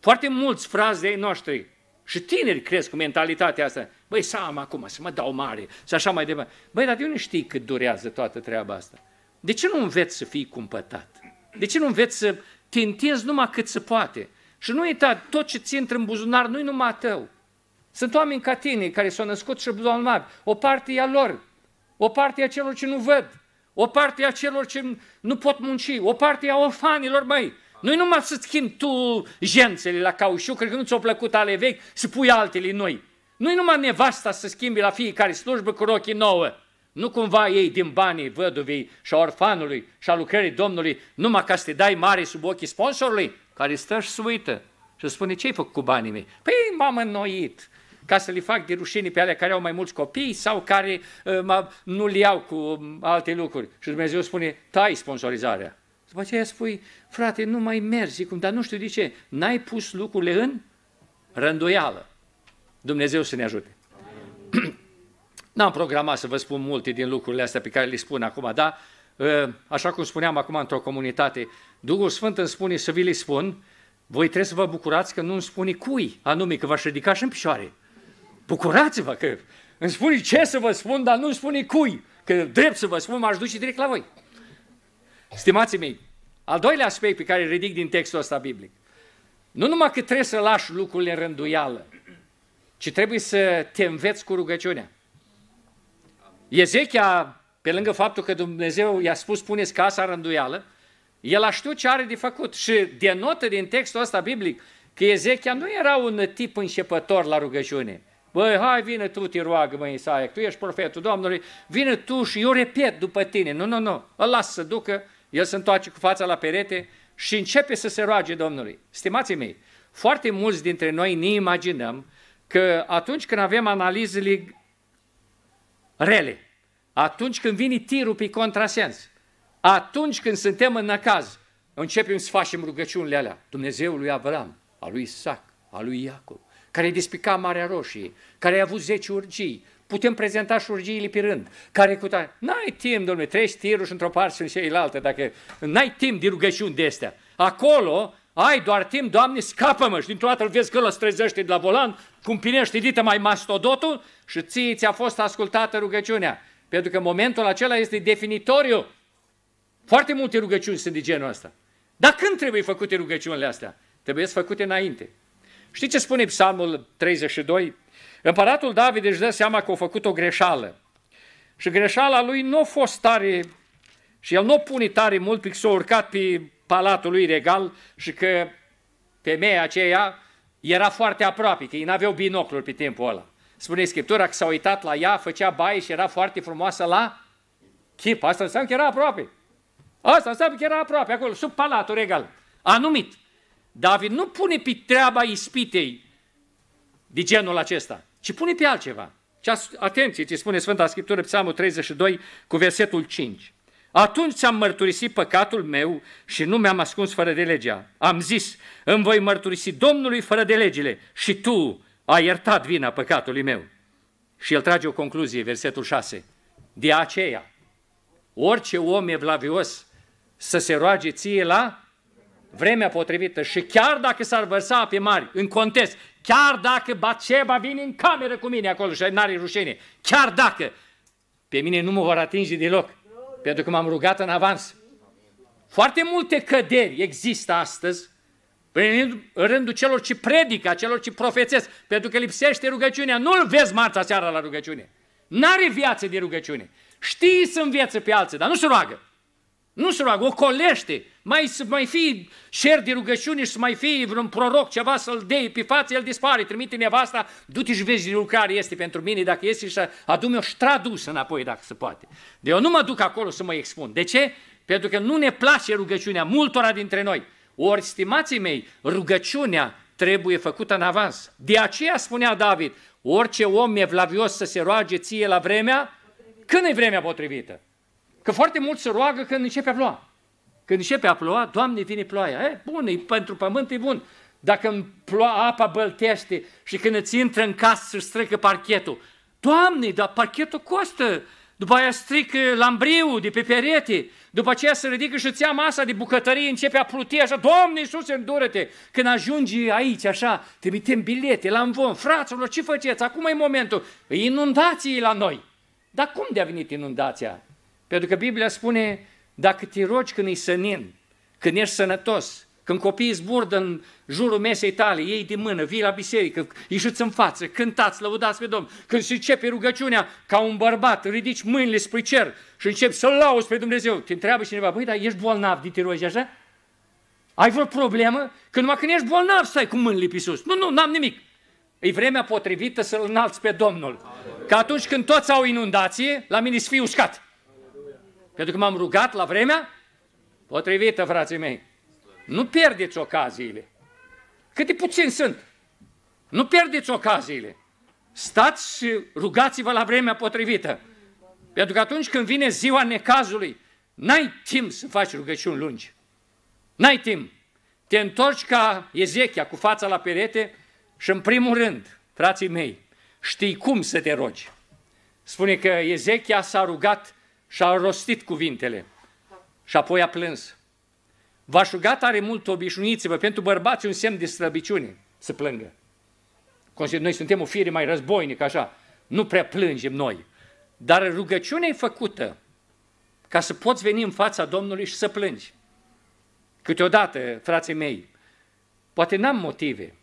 Foarte mulți frazi de ei noștri și tineri cresc cu mentalitatea asta. Băi, să am acum, să mă dau mare, să așa mai departe. Băi, dar de unde știi cât durează toată treaba asta? De ce nu înveți să fii cumpătat? De ce nu înveți să te întinzi numai cât se poate? Și nu uita, tot ce ți intră în buzunar nu-i numai tău. Sunt oameni ca tine care s-au născut și bolnavi. O parte e a lor, o parte e a celor ce nu văd, o parte e a celor ce nu pot munci, o parte e a orfanilor, mai. Nu-i numai să schimbi tu jențele la cauciuc, cred că nu ți-au plăcut ale vechi, să pui altele noi. Nu-i numai nevasta să schimbi la fiecare slujbă cu rochii nouă. Nu cumva ei din banii văduvii și a orfanului și a lucrării Domnului numai ca să te dai mare sub ochii sponsorului care stă și suită și spune ce-ai făcut cu banii mei? Păi m-am înnoit ca să le fac de rușine pe alea care au mai mulți copii sau care uh, nu le iau cu um, alte lucruri. Și Dumnezeu spune, tai sponsorizarea. După aceea spui, frate, nu mai mergi, cum, dar nu știu de ce, n-ai pus lucrurile în rânduială. Dumnezeu să ne ajute. N-am programat să vă spun multe din lucrurile astea pe care le spun acum, dar ă, așa cum spuneam acum într-o comunitate, Duhul Sfânt îmi spune să vi le spun, voi trebuie să vă bucurați că nu îmi spune cui anume, că v-aș ridica și în picioare. Bucurați-vă că îmi spune ce să vă spun, dar nu îmi spune cui, că drept să vă spun m-aș duce direct la voi. Stimații mei, al doilea aspect pe care îl ridic din textul ăsta biblic, nu numai că trebuie să lași lucrurile în rânduială, ci trebuie să te înveți cu rugăciunea. Ezechia, pe lângă faptul că Dumnezeu i-a spus puneți casa în rânduială, el a știut ce are de făcut și denotă din textul ăsta biblic că Ezechia nu era un tip înșepător la rugăciune. Băi, hai, vine tu, te roagă, mă, Isaia, tu ești profetul Domnului, vine tu și eu repet după tine. Nu, nu, nu, îl las să ducă, el se întoarce cu fața la perete și începe să se roage Domnului. Stimații mei, foarte mulți dintre noi ne imaginăm că atunci când avem analizele rele, atunci când vine tirul pe contrasens, atunci când suntem în acaz, începem să facem rugăciunile alea. Dumnezeul lui Avram, a lui Isaac, a lui Iacob, care îi despica Marea Roșie, care a avut 10 urgii, putem prezenta și urgiile pe rând, care cu tare. N-ai timp, domnule, treci tirul și într-o parte și în ceilalte, dacă n-ai timp de rugăciuni de astea. Acolo ai doar timp, Doamne, scapă-mă! Și dintr-o dată îl vezi că îl trezește de la volan, cum pinește dită mai mastodotul și ție ți-a fost ascultată rugăciunea. Pentru că momentul acela este definitoriu. Foarte multe rugăciuni sunt de genul ăsta. Dar când trebuie făcute rugăciunile astea? Trebuie să făcute înainte. Știi ce spune Psalmul 32? Împăratul David își dă seama că a făcut o greșeală. Și greșeala lui nu a fost tare și el nu pune tare mult, pentru că s-a urcat pe Palatului Regal și că femeia aceea era foarte aproape, că ei n-aveau binocluri pe timpul ăla. Spune Scriptura că s-a uitat la ea, făcea baie și era foarte frumoasă la chip. Asta înseamnă că era aproape. Asta înseamnă că era aproape, acolo, sub Palatul Regal. Anumit. David nu pune pe treaba ispitei de genul acesta, ci pune pe altceva. Atenție, ce spune Sfânta Scriptură, Psalmul 32, cu versetul 5. Atunci am mărturisit păcatul meu și nu mi-am ascuns fără de legea. Am zis, îmi voi mărturisi Domnului fără de legile și tu ai iertat vina păcatului meu. Și el trage o concluzie, versetul 6. De aceea, orice om evlavios să se roage ție la vremea potrivită și chiar dacă s-ar vărsa pe mari în contest, chiar dacă Baceba vine în cameră cu mine acolo și n-are rușine, chiar dacă pe mine nu mă vor atinge deloc, pentru că m-am rugat în avans. Foarte multe căderi există astăzi prin rândul celor ce predică, celor ce profețesc, pentru că lipsește rugăciunea. Nu-l vezi marța seara la rugăciune. N-are viață de rugăciune. Știi să învețe pe alții, dar nu se roagă. Nu se roagă, ocolește. Mai, să mai fii șer de rugăciune și să mai fie vreun proroc, ceva să-l dei pe față, el dispare. Trimite nevasta, du-te și vezi din care este pentru mine, dacă este și adu-mi-o și înapoi, dacă se poate. De eu nu mă duc acolo să mă expun. De ce? Pentru că nu ne place rugăciunea multora dintre noi. Ori, stimații mei, rugăciunea trebuie făcută în avans. De aceea spunea David, orice om e vlavios să se roage ție la vremea, când e vremea potrivită? Că foarte mult se roagă când începe a ploua. Când începe a ploua, Doamne, vine ploaia. E, bun, e pentru pământ, e bun. Dacă ploa, apa băltește și când îți intră în casă și strică parchetul, Doamne, dar parchetul costă. După aia strică lambriul de pe perete. După aceea se ridică și ți ia masa de bucătărie, începe a pluti așa, Doamne Iisuse, îndură-te! Când ajungi aici, așa, trimitem bilete la învon, fraților, ce faceți? Acum e momentul. inundații la noi. Dar cum de-a venit inundația? Pentru că Biblia spune, dacă te rogi când e sănin, când ești sănătos, când copiii zburdă în jurul mesei tale, ei de mână, vii la biserică, ieșiți în față, cântați, lăudați pe Domn, Când se începe rugăciunea ca un bărbat, ridici mâinile spre cer și începi să-L lauzi pe Dumnezeu. Te întreabă cineva, băi, dar ești bolnav de te rogi așa? Ai vreo problemă? când numai când ești bolnav stai cu mâinile pe sus. Nu, nu, n-am nimic. E vremea potrivită să-L înalți pe Domnul. Că atunci când toți au inundație, la mine să fii uscat. Pentru că m-am rugat la vremea potrivită, frații mei. Nu pierdeți ocaziile. Câte puțin sunt. Nu pierdeți ocaziile. Stați și rugați-vă la vremea potrivită. Pentru că atunci când vine ziua necazului, n-ai timp să faci rugăciuni lungi. N-ai timp. Te întorci ca Ezechia cu fața la perete și în primul rând, frații mei, știi cum să te rogi. Spune că Ezechia s-a rugat și-a rostit cuvintele și apoi a plâns. V-aș ruga tare mult, obișnuiți-vă, pentru bărbați un semn de slăbiciune să plângă. Noi suntem o fire mai războinică, așa, nu prea plângem noi. Dar rugăciunea e făcută ca să poți veni în fața Domnului și să plângi. Câteodată, frații mei, poate n-am motive,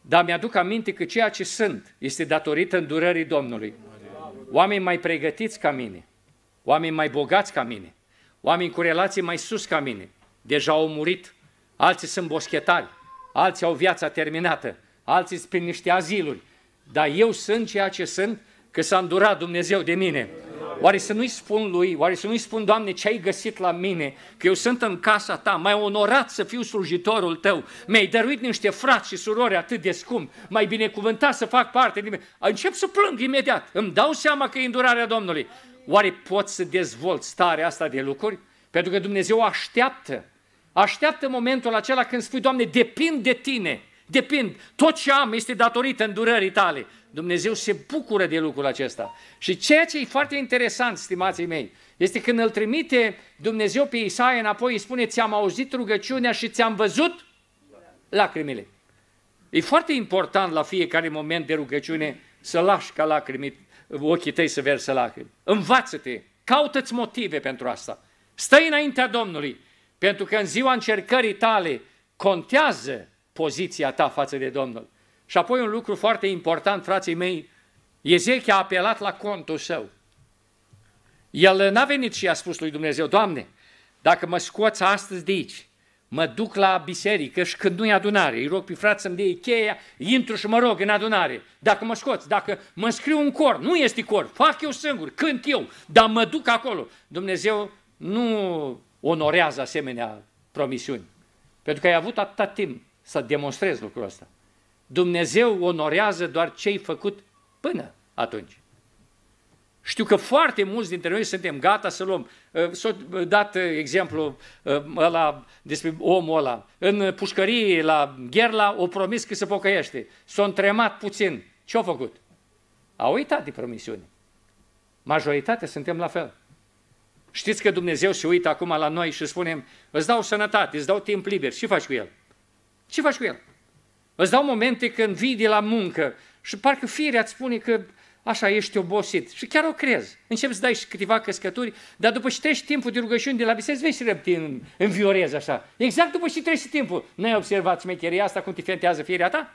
dar mi-aduc aminte că ceea ce sunt este datorită îndurării Domnului. Oameni mai pregătiți ca mine, oameni mai bogați ca mine, oameni cu relații mai sus ca mine, deja au murit, alții sunt boschetari, alții au viața terminată, alții sunt prin niște aziluri, dar eu sunt ceea ce sunt, că s-a îndurat Dumnezeu de mine. Oare să nu-i spun lui, oare să nu-i spun, Doamne, ce ai găsit la mine, că eu sunt în casa ta, mai onorat să fiu slujitorul tău, mi-ai dăruit niște frați și surori atât de scump, mai binecuvântat să fac parte din mine. Încep să plâng imediat, îmi dau seama că e îndurarea Domnului. Oare pot să dezvolt starea asta de lucruri? Pentru că Dumnezeu așteaptă. Așteaptă momentul acela când spui, Doamne, depind de Tine. Depind. Tot ce am este datorită îndurării Tale. Dumnezeu se bucură de lucrul acesta. Și ceea ce e foarte interesant, stimații mei, este când îl trimite Dumnezeu pe Isaia înapoi, îi spune, ți-am auzit rugăciunea și ți-am văzut lacrimile. E foarte important la fiecare moment de rugăciune să lași ca lacrimi ochii tăi să verse lacrimi. Învață-te, caută-ți motive pentru asta. Stai înaintea Domnului, pentru că în ziua încercării tale contează poziția ta față de Domnul. Și apoi un lucru foarte important, frații mei, Ezechia a apelat la contul său. El n-a venit și i-a spus lui Dumnezeu, Doamne, dacă mă scoți astăzi de aici, mă duc la biserică și când nu e adunare, îi rog pe frați să-mi dea cheia, intru și mă rog în adunare. Dacă mă scoți, dacă mă scriu un cor, nu este cor, fac eu singur, cânt eu, dar mă duc acolo. Dumnezeu nu onorează asemenea promisiuni, pentru că ai avut atâta timp să demonstrezi lucrul ăsta. Dumnezeu onorează doar ce ai făcut până atunci. Știu că foarte mulți dintre noi suntem gata să luăm. Uh, s-a dat uh, exemplu uh, ăla, despre omul ăla. În pușcărie la Gherla o promis că se pocăiește. S-a întremat puțin. Ce-a făcut? A uitat de promisiune. Majoritatea suntem la fel. Știți că Dumnezeu se uită acum la noi și spunem, îți dau sănătate, îți dau timp liber, ce faci cu el? Ce faci cu el? Îți dau momente când vii de la muncă și parcă firea îți spune că așa ești obosit. Și chiar o crezi. Începi să dai și câteva căscături, dar după ce treci timpul de rugăciuni de la biserică, vezi și răbdi în, viorez, așa. Exact după ce treci timpul. N-ai observat smecheria. asta cum te fentează firea ta?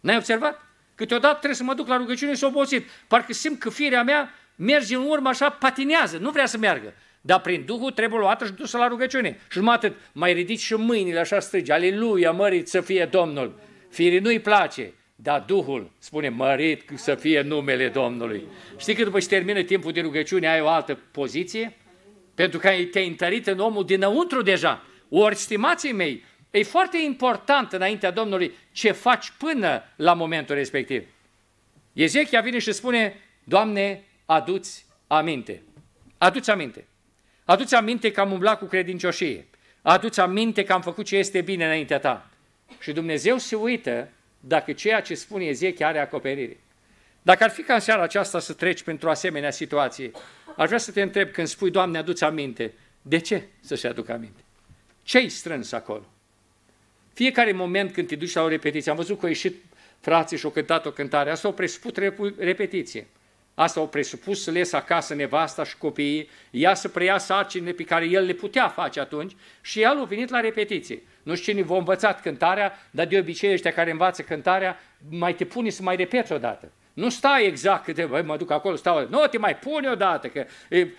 N-ai observat? Câteodată trebuie să mă duc la rugăciune și obosit. Parcă simt că firea mea merge în urmă așa, patinează, nu vrea să meargă. Dar prin Duhul trebuie luată și dusă la rugăciune. Și numai atât, mai ridici și mâinile așa strigi, aleluia, mărit să fie Domnul. Firii nu-i place. Dar Duhul spune, mărit să fie numele Domnului. Știi că după ce termină timpul de rugăciune, ai o altă poziție? Pentru că te-ai întărit în omul dinăuntru deja. Ori, stimații mei, e foarte important înaintea Domnului ce faci până la momentul respectiv. Ezechia vine și spune, Doamne, aduți aminte. Aduți aminte. Aduți aminte că am umblat cu credincioșie. Aduți aminte că am făcut ce este bine înaintea ta. Și Dumnezeu se uită dacă ceea ce spune Ezechia are acoperire. Dacă ar fi ca în seara aceasta să treci pentru asemenea situație, aș vrea să te întreb când spui, Doamne, aduți aminte, de ce să se aducă aminte? Ce-ai strâns acolo? Fiecare moment când te duci la o repetiție, am văzut că au ieșit frații și au cântat o cântare, asta o presuput repetiție. Asta o presupus să lese acasă nevasta și copiii, ea să preia sarcinile pe care el le putea face atunci și el a venit la repetiție. Nu știu cine v-a învățat cântarea, dar de obicei ăștia care învață cântarea mai te pune să mai repeți odată. Nu stai exact câte, băi, mă duc acolo, stau, nu, te mai pune odată, că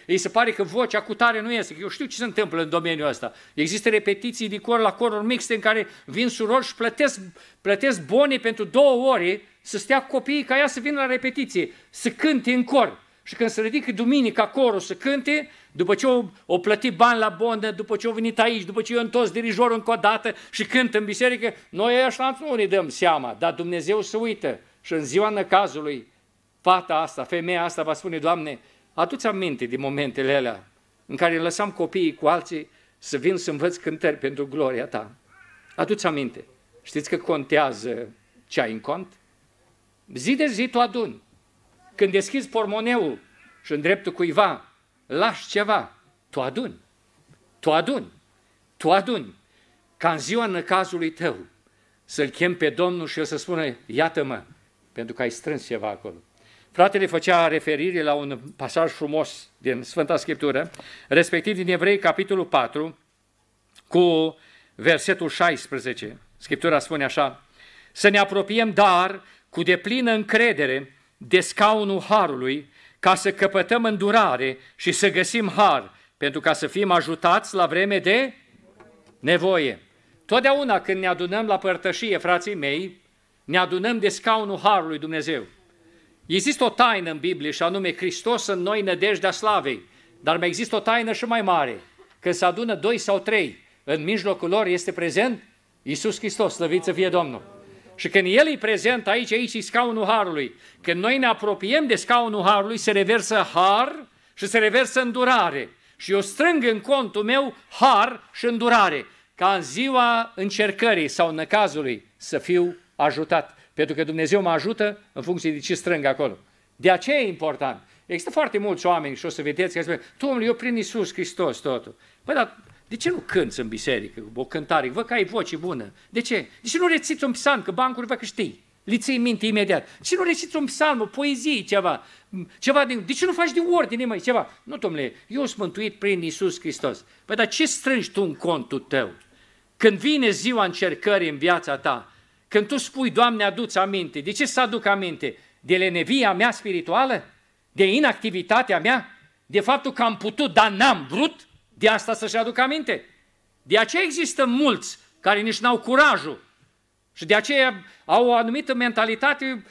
îi se pare că vocea cu tare nu este, că eu știu ce se întâmplă în domeniul ăsta. Există repetiții de cor la coruri mixte în care vin surori și plătesc, plătesc bonii pentru două ore să stea copiii ca ea să vină la repetiție, să cânte în cor. Și când se ridică duminica corul să cânte, după ce o, o plătit bani la bondă, după ce au venit aici, după ce eu întors dirijorul încă o dată și cânt în biserică, noi așa nu ne dăm seama, dar Dumnezeu se uită. Și în ziua năcazului, fata asta, femeia asta va spune, Doamne, aduți aminte din momentele alea în care lăsam copiii cu alții să vin să învăț cântări pentru gloria ta. Aduți aminte. Știți că contează ce ai în cont? Zi de zi tu aduni. Când deschizi pormoneul și în dreptul cuiva lași ceva, tu aduni. Tu aduni. Tu aduni. Ca în ziua în cazului tău să-L chem pe Domnul și El să spună, iată-mă, pentru că ai strâns ceva acolo. Fratele făcea referire la un pasaj frumos din Sfânta Scriptură, respectiv din Evrei, capitolul 4, cu versetul 16. Scriptura spune așa, Să ne apropiem, dar, cu deplină încredere de scaunul Harului, ca să căpătăm îndurare și să găsim Har, pentru ca să fim ajutați la vreme de nevoie. Totdeauna când ne adunăm la părtășie, frații mei, ne adunăm de scaunul Harului Dumnezeu. Există o taină în Biblie și anume Hristos în noi nădejdea slavei, dar mai există o taină și mai mare. Când se adună doi sau trei, în mijlocul lor este prezent Iisus Hristos, slăvit să fie Domnul. Și când El e prezent aici, aici e scaunul Harului. Când noi ne apropiem de scaunul Harului, se reversă Har și se reversă îndurare. Și eu strâng în contul meu Har și îndurare, ca în ziua încercării sau năcazului să fiu ajutat. Pentru că Dumnezeu mă ajută în funcție de ce strâng acolo. De aceea e important. Există foarte mulți oameni și o să vedeți că spune, Domnule, eu prin Isus Hristos totul. Păi, dar de ce nu cânți în biserică o cântare? Vă că ai voce bună. De ce? De ce nu rețiți un psalm? Că bancuri vă că știi. Li ții minte imediat. De ce nu reții un psalm, o poezie, ceva? ceva de... De ce nu faci de ordine, mai ceva? Nu, domnule, eu sunt mântuit prin Isus Hristos. Păi, dar ce strângi tu în contul tău? Când vine ziua încercării în viața ta, când tu spui, Doamne, aduți aminte, de ce să aduc aminte? De lenevia mea spirituală? De inactivitatea mea? De faptul că am putut, dar n-am vrut? De asta să-și aduc aminte? De aceea există mulți care nici n-au curajul și de aceea au o anumită mentalitate,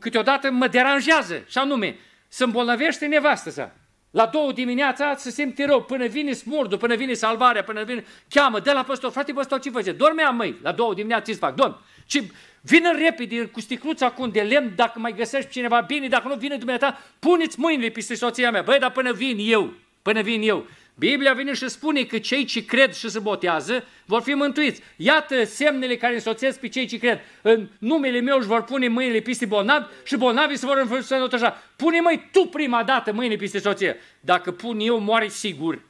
câteodată mă deranjează, și anume, să îmbolnăvește nevastă sa. La două dimineața să simte rău, până vine smurdu, până vine salvarea, până vine... Cheamă, de la păstor, frate păstor, ce face? Dormeam, măi, la două dimineața ce fac? Domn, ci vină repede cu sticluța cu un de lemn, dacă mai găsești cineva bine, dacă nu vine dumneata, puneți mâinile peste soția mea. Băi, dar până vin eu, până vin eu. Biblia vine și spune că cei ce cred și se botează vor fi mântuiți. Iată semnele care însoțesc pe cei ce cred. În numele meu își vor pune mâinile peste bolnavi și bolnavii se vor așa. Pune mai tu prima dată mâinile peste soție. Dacă pun eu, moare sigur.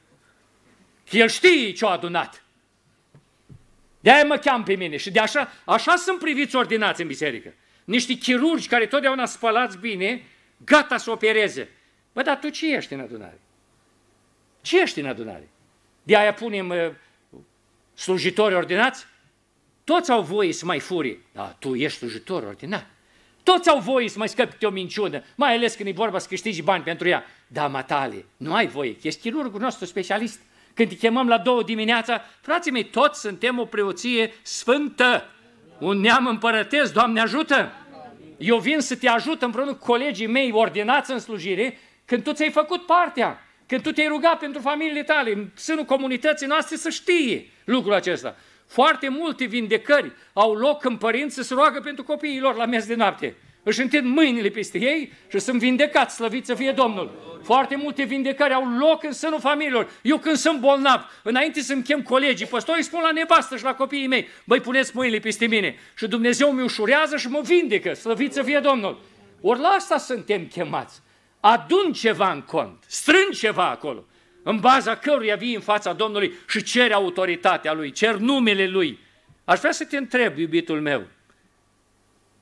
El știe ce-a adunat. De-aia mă cheam pe mine și de așa, așa sunt priviți ordinați în biserică. Niște chirurgi care totdeauna spălați bine, gata să opereze. Bă, dar tu ce ești în adunare? Ce ești în adunare? De aia punem uh, slujitori ordinați? Toți au voie să mai furi. Da, tu ești slujitor ordinat. Toți au voie să mai scăpi pe o minciună, mai ales când e vorba să câștigi bani pentru ea. Da, matale, nu ai voie, ești chirurgul nostru specialist. Când îi chemăm la două dimineața, frații mei, toți suntem o preoție sfântă, un neam împărătesc, Doamne ajută! Eu vin să te ajut împreună cu colegii mei ordinați în slujire, când tu ți-ai făcut partea, când tu te-ai rugat pentru familiile tale, în sânul comunității noastre să știe lucrul acesta. Foarte multe vindecări au loc când părinți să se roagă pentru copiii lor la mes de noapte își întind mâinile peste ei și sunt vindecați, slăvit să fie Domnul. Foarte multe vindecări au loc în sânul familiilor. Eu când sunt bolnav, înainte să-mi chem colegii, păstorii spun la nevastă și la copiii mei, băi, puneți mâinile peste mine. Și Dumnezeu mi ușurează și mă vindecă, slăvit să fie Domnul. Ori la asta suntem chemați. Adun ceva în cont, strâng ceva acolo, în baza căruia vii în fața Domnului și ceri autoritatea Lui, cer numele Lui. Aș vrea să te întreb, iubitul meu,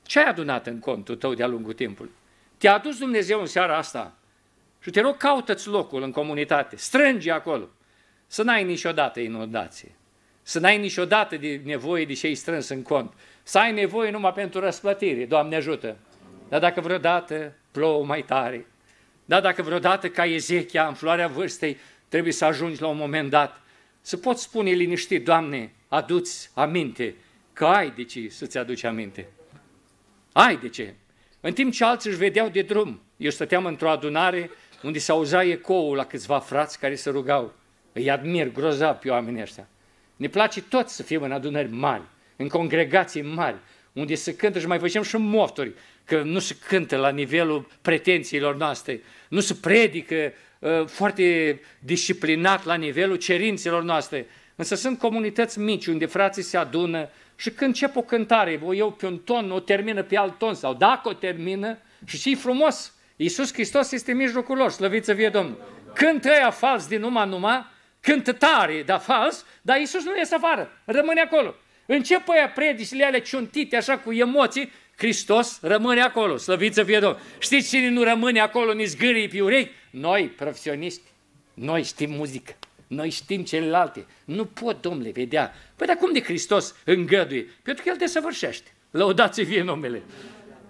ce ai adunat în contul tău de-a lungul timpului? Te-a adus Dumnezeu în seara asta și te rog caută-ți locul în comunitate, strânge acolo, să n-ai niciodată inundație, să n-ai niciodată de nevoie de ce strâns în cont, să ai nevoie numai pentru răsplătire, Doamne ajută. Dar dacă vreodată plouă mai tare, dar dacă vreodată ca Ezechia, în floarea vârstei, trebuie să ajungi la un moment dat, să poți spune liniștit, Doamne, aduți aminte, că ai de ce să-ți aduci aminte. Ai de ce? În timp ce alții își vedeau de drum, eu stăteam într-o adunare unde se auza ecoul la câțiva frați care se rugau. Îi admir grozav pe oamenii ăștia. Ne place tot să fim în adunări mari, în congregații mari, unde se cântă și mai facem și mofturi, că nu se cântă la nivelul pretențiilor noastre, nu se predică uh, foarte disciplinat la nivelul cerințelor noastre. Însă sunt comunități mici unde frații se adună, și când încep o cântare, o eu pe un ton, o termină pe alt ton sau dacă o termină, și ce frumos, Iisus Hristos este în mijlocul lor, slăviți să fie Domnul. Când ăia fals din numai numai, cântă tare, dar fals, dar Iisus nu iese afară, rămâne acolo. Încep aia predicile alea ciuntite așa cu emoții, Hristos rămâne acolo, slăvit să fie Domnul. Știți cine nu rămâne acolo, nici zgârii pe urechi? Noi, profesioniști, noi știm muzică noi știm celelalte. Nu pot, domnule, vedea. Păi dar cum de Hristos îngăduie? Pentru că El săvârșește. Lăudați vie numele.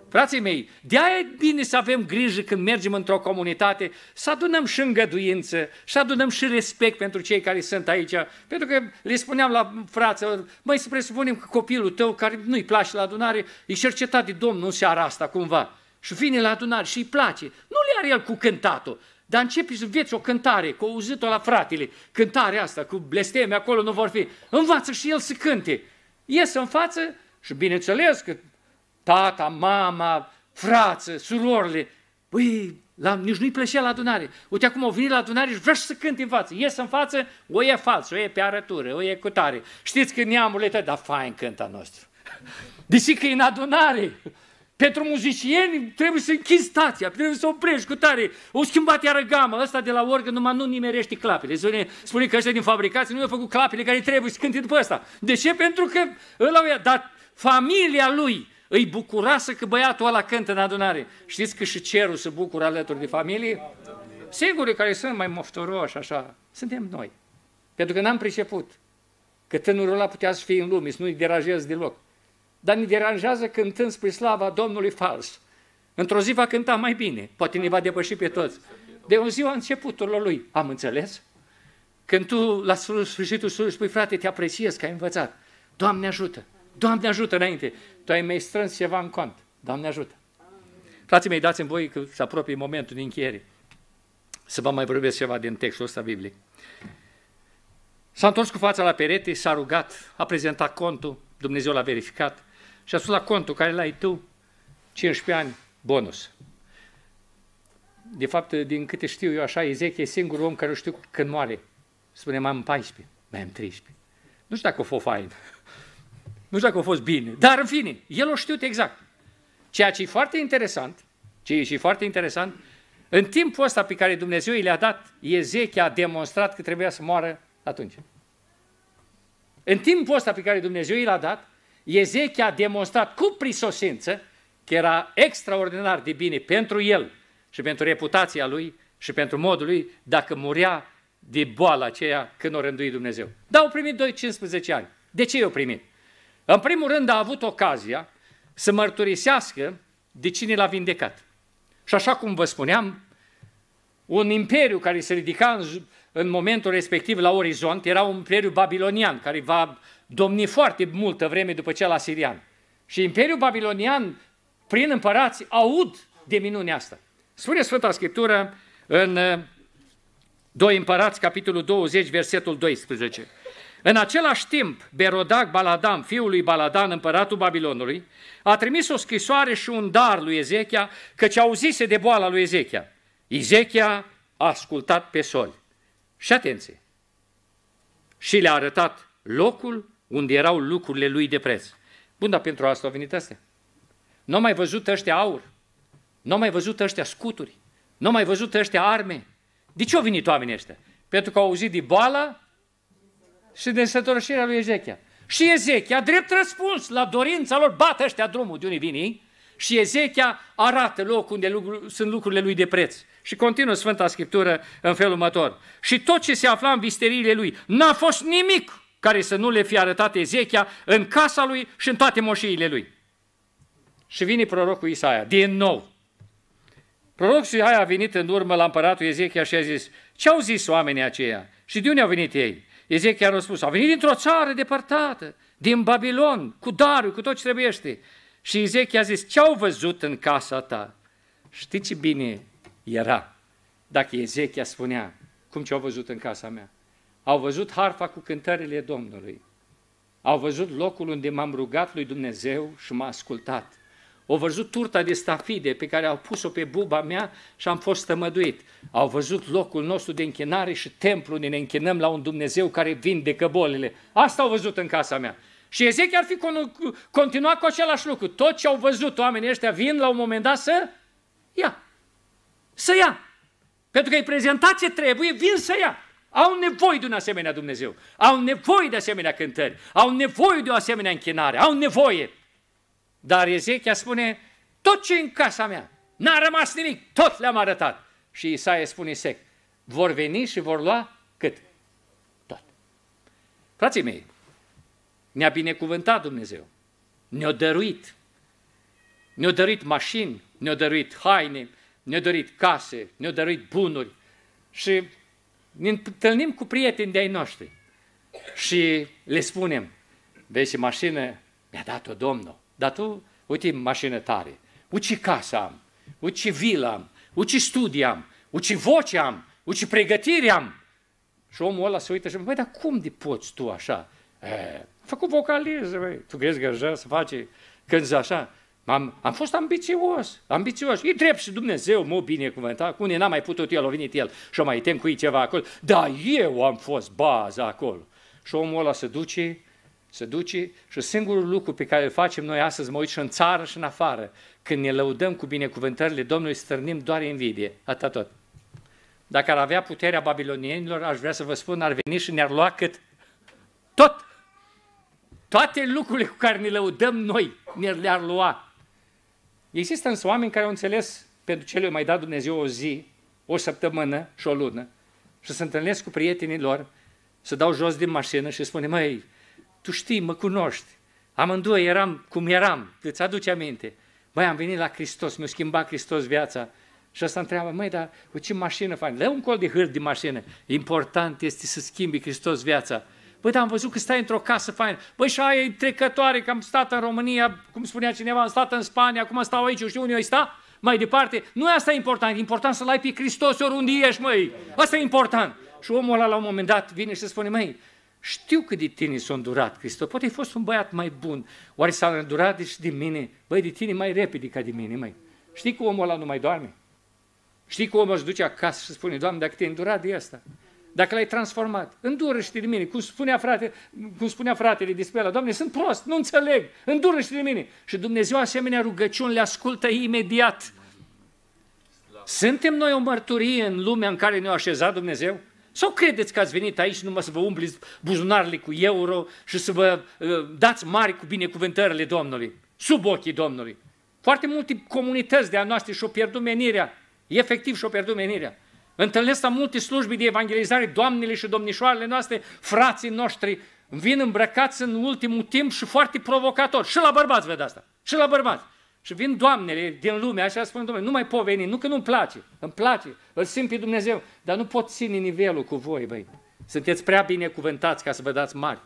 Frații mei, de-aia e bine să avem grijă când mergem într-o comunitate, să adunăm și îngăduință, să adunăm și respect pentru cei care sunt aici. Pentru că le spuneam la frață, mai să presupunem că copilul tău care nu-i place la adunare, e cercetat de Domnul în seara asta cumva. Și vine la adunare și îi place. Nu le are el cu cântatul, dar începi să vieți o cântare, cu auzit-o la fratele, cântarea asta cu blesteme, acolo nu vor fi. Învață și el să cânte. Ies în față și bineînțeles că tata, mama, frață, surorile, băi, la, nici nu-i plăcea la adunare. Uite acum au venit la adunare și vrea să cânte în față. Ies în față, o e fals, o e pe arătură, o e cu tare. Știți că neamurile tăi, dar fain cânta noastră. *laughs* Deși că e în adunare. Pentru muzicieni trebuie să închizi stația, trebuie să oprești cu tare. O schimbat iară gamă, ăsta de la orgă numai nu nimerește clapele. Spune, spune că ăștia din fabricație nu i-au făcut clapele care trebuie să cânte după ăsta. De ce? Pentru că ăla o ia, dar familia lui îi bucurasă că băiatul ăla cântă în adunare. Știți că și cerul se bucură alături de familie? Singurii care sunt mai moftoroși, așa, suntem noi. Pentru că n-am priceput că tânărul ăla putea să fie în lume, să nu-i deranjez deloc dar ne deranjează cântând spre slava Domnului fals. Într-o zi va cânta mai bine, poate ne va depăși pe toți. De un ziua începuturilor lui, am înțeles? Când tu la sfârșitul slujbei spui, frate, te apreciez că ai învățat. Doamne ajută! Doamne ajută înainte! Tu ai mai strâns ceva în cont. Doamne ajută! Frații mei, dați-mi voi că se apropie momentul din încheiere. Să vă mai vorbesc ceva din textul ăsta biblic. S-a întors cu fața la perete, s-a rugat, a prezentat contul, Dumnezeu l-a verificat, și a spus la contul care l-ai tu, 15 ani, bonus. De fapt, din câte știu eu așa, Ezechie e singurul om care nu știu când moare. Spune, mai am 14, mai am 13. Nu știu dacă a fost fain. Nu știu dacă a fost bine. Dar, în fine, el o știut exact. Ceea ce e foarte interesant, ce e și foarte interesant, în timpul ăsta pe care Dumnezeu i l a dat, Ezechia a demonstrat că trebuia să moară atunci. În timpul ăsta pe care Dumnezeu i l-a dat, Ezechia a demonstrat cu prisosință că era extraordinar de bine pentru el și pentru reputația lui și pentru modul lui dacă murea de boala aceea când o rândui Dumnezeu. Dar au primit 2-15 ani. De ce i-au primit? În primul rând a avut ocazia să mărturisească de cine l-a vindecat. Și așa cum vă spuneam, un imperiu care se ridica în în momentul respectiv la orizont era un imperiu babilonian care va domni foarte multă vreme după cel asirian. Și imperiul babilonian, prin împărați, aud de minunea asta. Spune Sfânta Scriptură în uh, doi Împărați, capitolul 20, versetul 12. În același timp, Berodac Baladam, fiul lui Baladan, împăratul Babilonului, a trimis o scrisoare și un dar lui Ezechia, căci auzise de boala lui Ezechia. Ezechia a ascultat pe soli. Și atenție! Și le-a arătat locul unde erau lucrurile lui de preț. Bun, dar pentru asta au venit astea. Nu mai văzut ăștia aur, nu mai văzut ăștia scuturi, nu mai văzut ăștia arme. De ce au venit oamenii ăștia? Pentru că au auzit de boala și de însătorășirea lui Ezechia. Și Ezechia, drept răspuns la dorința lor, bat ăștia drumul de unii vinii și Ezechia arată locul unde sunt lucrurile lui de preț. Și continuă Sfânta Scriptură în felul următor. Și tot ce se afla în visteriile lui, n-a fost nimic care să nu le fie arătat Ezechia în casa lui și în toate moșiile lui. Și vine prorocul Isaia, din nou. Prorocul Isaia a venit în urmă la împăratul Ezechia și a zis, ce au zis oamenii aceia și de unde au venit ei? Ezechia a răspuns, au venit dintr-o țară depărtată, din Babilon, cu darul, cu tot ce trebuiește. Și Ezechia a zis, ce au văzut în casa ta? Știi ce bine era. Dacă Ezechia spunea, cum ce au văzut în casa mea, au văzut harfa cu cântările Domnului, au văzut locul unde m-am rugat lui Dumnezeu și m-a ascultat, au văzut turta de stafide pe care au pus-o pe buba mea și am fost tămăduit. Au văzut locul nostru de închinare și templul unde ne închinăm la un Dumnezeu care vindecă bolile. Asta au văzut în casa mea. Și Ezechia ar fi continuat cu același lucru. Tot ce au văzut oamenii ăștia vin la un moment dat să ia să ia. Pentru că e prezentat ce trebuie, vin să ia. Au nevoie de un asemenea Dumnezeu. Au nevoie de asemenea cântări. Au nevoie de o asemenea închinare. Au nevoie. Dar Ezechia spune, tot ce în casa mea, n-a rămas nimic, tot le-am arătat. Și Isaia spune sec, vor veni și vor lua cât? Tot. Frații mei, ne-a binecuvântat Dumnezeu. Ne-a dăruit. Ne-a dăruit mașini, ne-a dăruit haine, ne-a dorit case, ne-a dorit bunuri și ne întâlnim cu prieteni de-ai noștri și le spunem, vezi ce mașină mi-a dat-o Domnul, dar tu, uite, mașină tare, uite casă am, uite vila am, uite ce studii am, uite voce am, uite pregătire am. Și omul ăla se uită și băi, dar cum de poți tu așa? E, făcut vocaliză, băi. Tu crezi că așa se face când așa? Am, am fost ambițios, ambițios. E drept și Dumnezeu m-a binecuvântat, unii n-a mai putut el, a venit el și o mai tem cu ceva acolo. Dar eu am fost baza acolo. Și omul ăla se duce, se duce și singurul lucru pe care îl facem noi astăzi, mă uit și în țară și în afară, când ne lăudăm cu binecuvântările Domnului, stârnim doar invidie, atât tot. Dacă ar avea puterea babilonienilor, aș vrea să vă spun, ar veni și ne-ar lua cât? Tot! Toate lucrurile cu care ne lăudăm noi ne-ar lua Există însă oameni care au înțeles pentru ce le mai dat Dumnezeu o zi, o săptămână și o lună și se întâlnesc cu prietenii lor, să dau jos din mașină și spune, măi, tu știi, mă cunoști, amândoi eram cum eram, îți aduce aminte. Băi, am venit la Hristos, mi-a schimbat Hristos viața. Și asta întreabă, măi, dar cu ce mașină faci? Lea un col de hârt din mașină. Important este să schimbi Hristos viața. Băi, dar am văzut că stai într-o casă faină. Băi, și aia e trecătoare, că am stat în România, cum spunea cineva, am stat în Spania, acum stau aici, eu știu unde eu sta? Mai departe, nu asta e important, e important să-L ai pe Hristos oriunde ești, măi. Asta e important. Și omul ăla la un moment dat vine și spune, măi, știu că de tine s-a îndurat Hristos, poate ai fost un băiat mai bun, oare s-a îndurat și deci de mine, băi, de tine mai repede ca de mine, măi. Știi că omul ăla nu mai doarme? Știi că omul își duce acasă și spune, Doamne, dacă te-ai îndurat de asta, dacă l-ai transformat, îndură-și de mine, cum spunea, frate, cum spunea fratele despre el, Doamne, sunt prost, nu înțeleg, îndură-și de mine. Și Dumnezeu asemenea rugăciuni le ascultă imediat. Suntem noi o mărturie în lumea în care ne-a așezat Dumnezeu? Sau credeți că ați venit aici numai să vă umpliți buzunarele cu euro și să vă uh, dați mari cu binecuvântările Domnului, sub ochii Domnului? Foarte multe comunități de a noastră și-au pierdut menirea, efectiv și-au pierdut menirea. Întâlnesc la multe slujbi de evangelizare, doamnele și domnișoarele noastre, frații noștri, vin îmbrăcați în ultimul timp și foarte provocator, Și la bărbați văd asta. Și la bărbați. Și vin doamnele din lume, așa spun, domnule, nu mai poveni, nu că nu-mi place, îmi place, îl simt pe Dumnezeu, dar nu pot ține nivelul cu voi, băi. Sunteți prea binecuvântați ca să vă dați mari.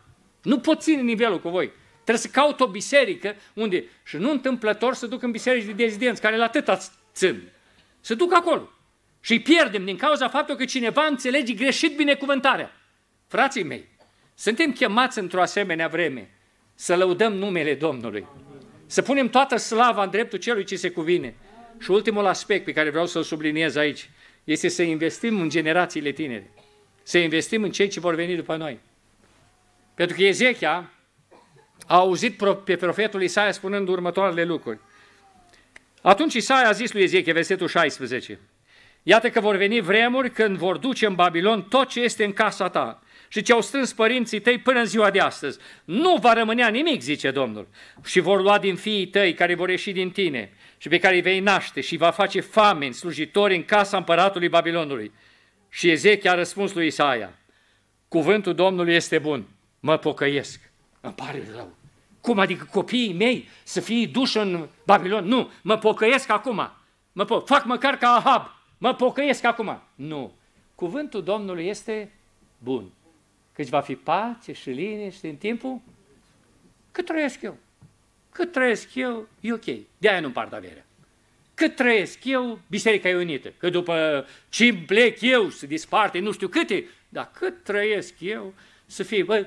Nu pot ține nivelul cu voi. Trebuie să caut o biserică unde, și nu întâmplător să duc în biserici de dezidenți, care la atâta țin. Să duc acolo. Și îi pierdem din cauza faptului că cineva înțelege greșit binecuvântarea. Frații mei, suntem chemați într-o asemenea vreme să lăudăm numele Domnului, să punem toată slava în dreptul celui ce se cuvine. Și ultimul aspect pe care vreau să-l subliniez aici este să investim în generațiile tinere, să investim în cei ce vor veni după noi. Pentru că Ezechia a auzit pe profetul Isaia spunând următoarele lucruri. Atunci Isaia a zis lui Ezechia, versetul 16, Iată că vor veni vremuri când vor duce în Babilon tot ce este în casa ta și ce au strâns părinții tăi până în ziua de astăzi. Nu va rămânea nimic, zice Domnul, și vor lua din fiii tăi care vor ieși din tine și pe care îi vei naște și va face fameni slujitori în casa împăratului Babilonului. Și Ezechia a răspuns lui Isaia, cuvântul Domnului este bun, mă pocăiesc, îmi pare rău. Cum adică copiii mei să fie duși în Babilon? Nu, mă pocăiesc acum, mă po- fac măcar ca Ahab, Mă pocăiesc acum. Nu. Cuvântul Domnului este bun. Căci va fi pace și liniște în timpul cât trăiesc eu. Cât trăiesc eu, e ok. De-aia nu împart averea. Cât trăiesc eu, biserica e unită. Că după ce plec eu să disparte nu știu câte, dar cât trăiesc eu să fie, băi,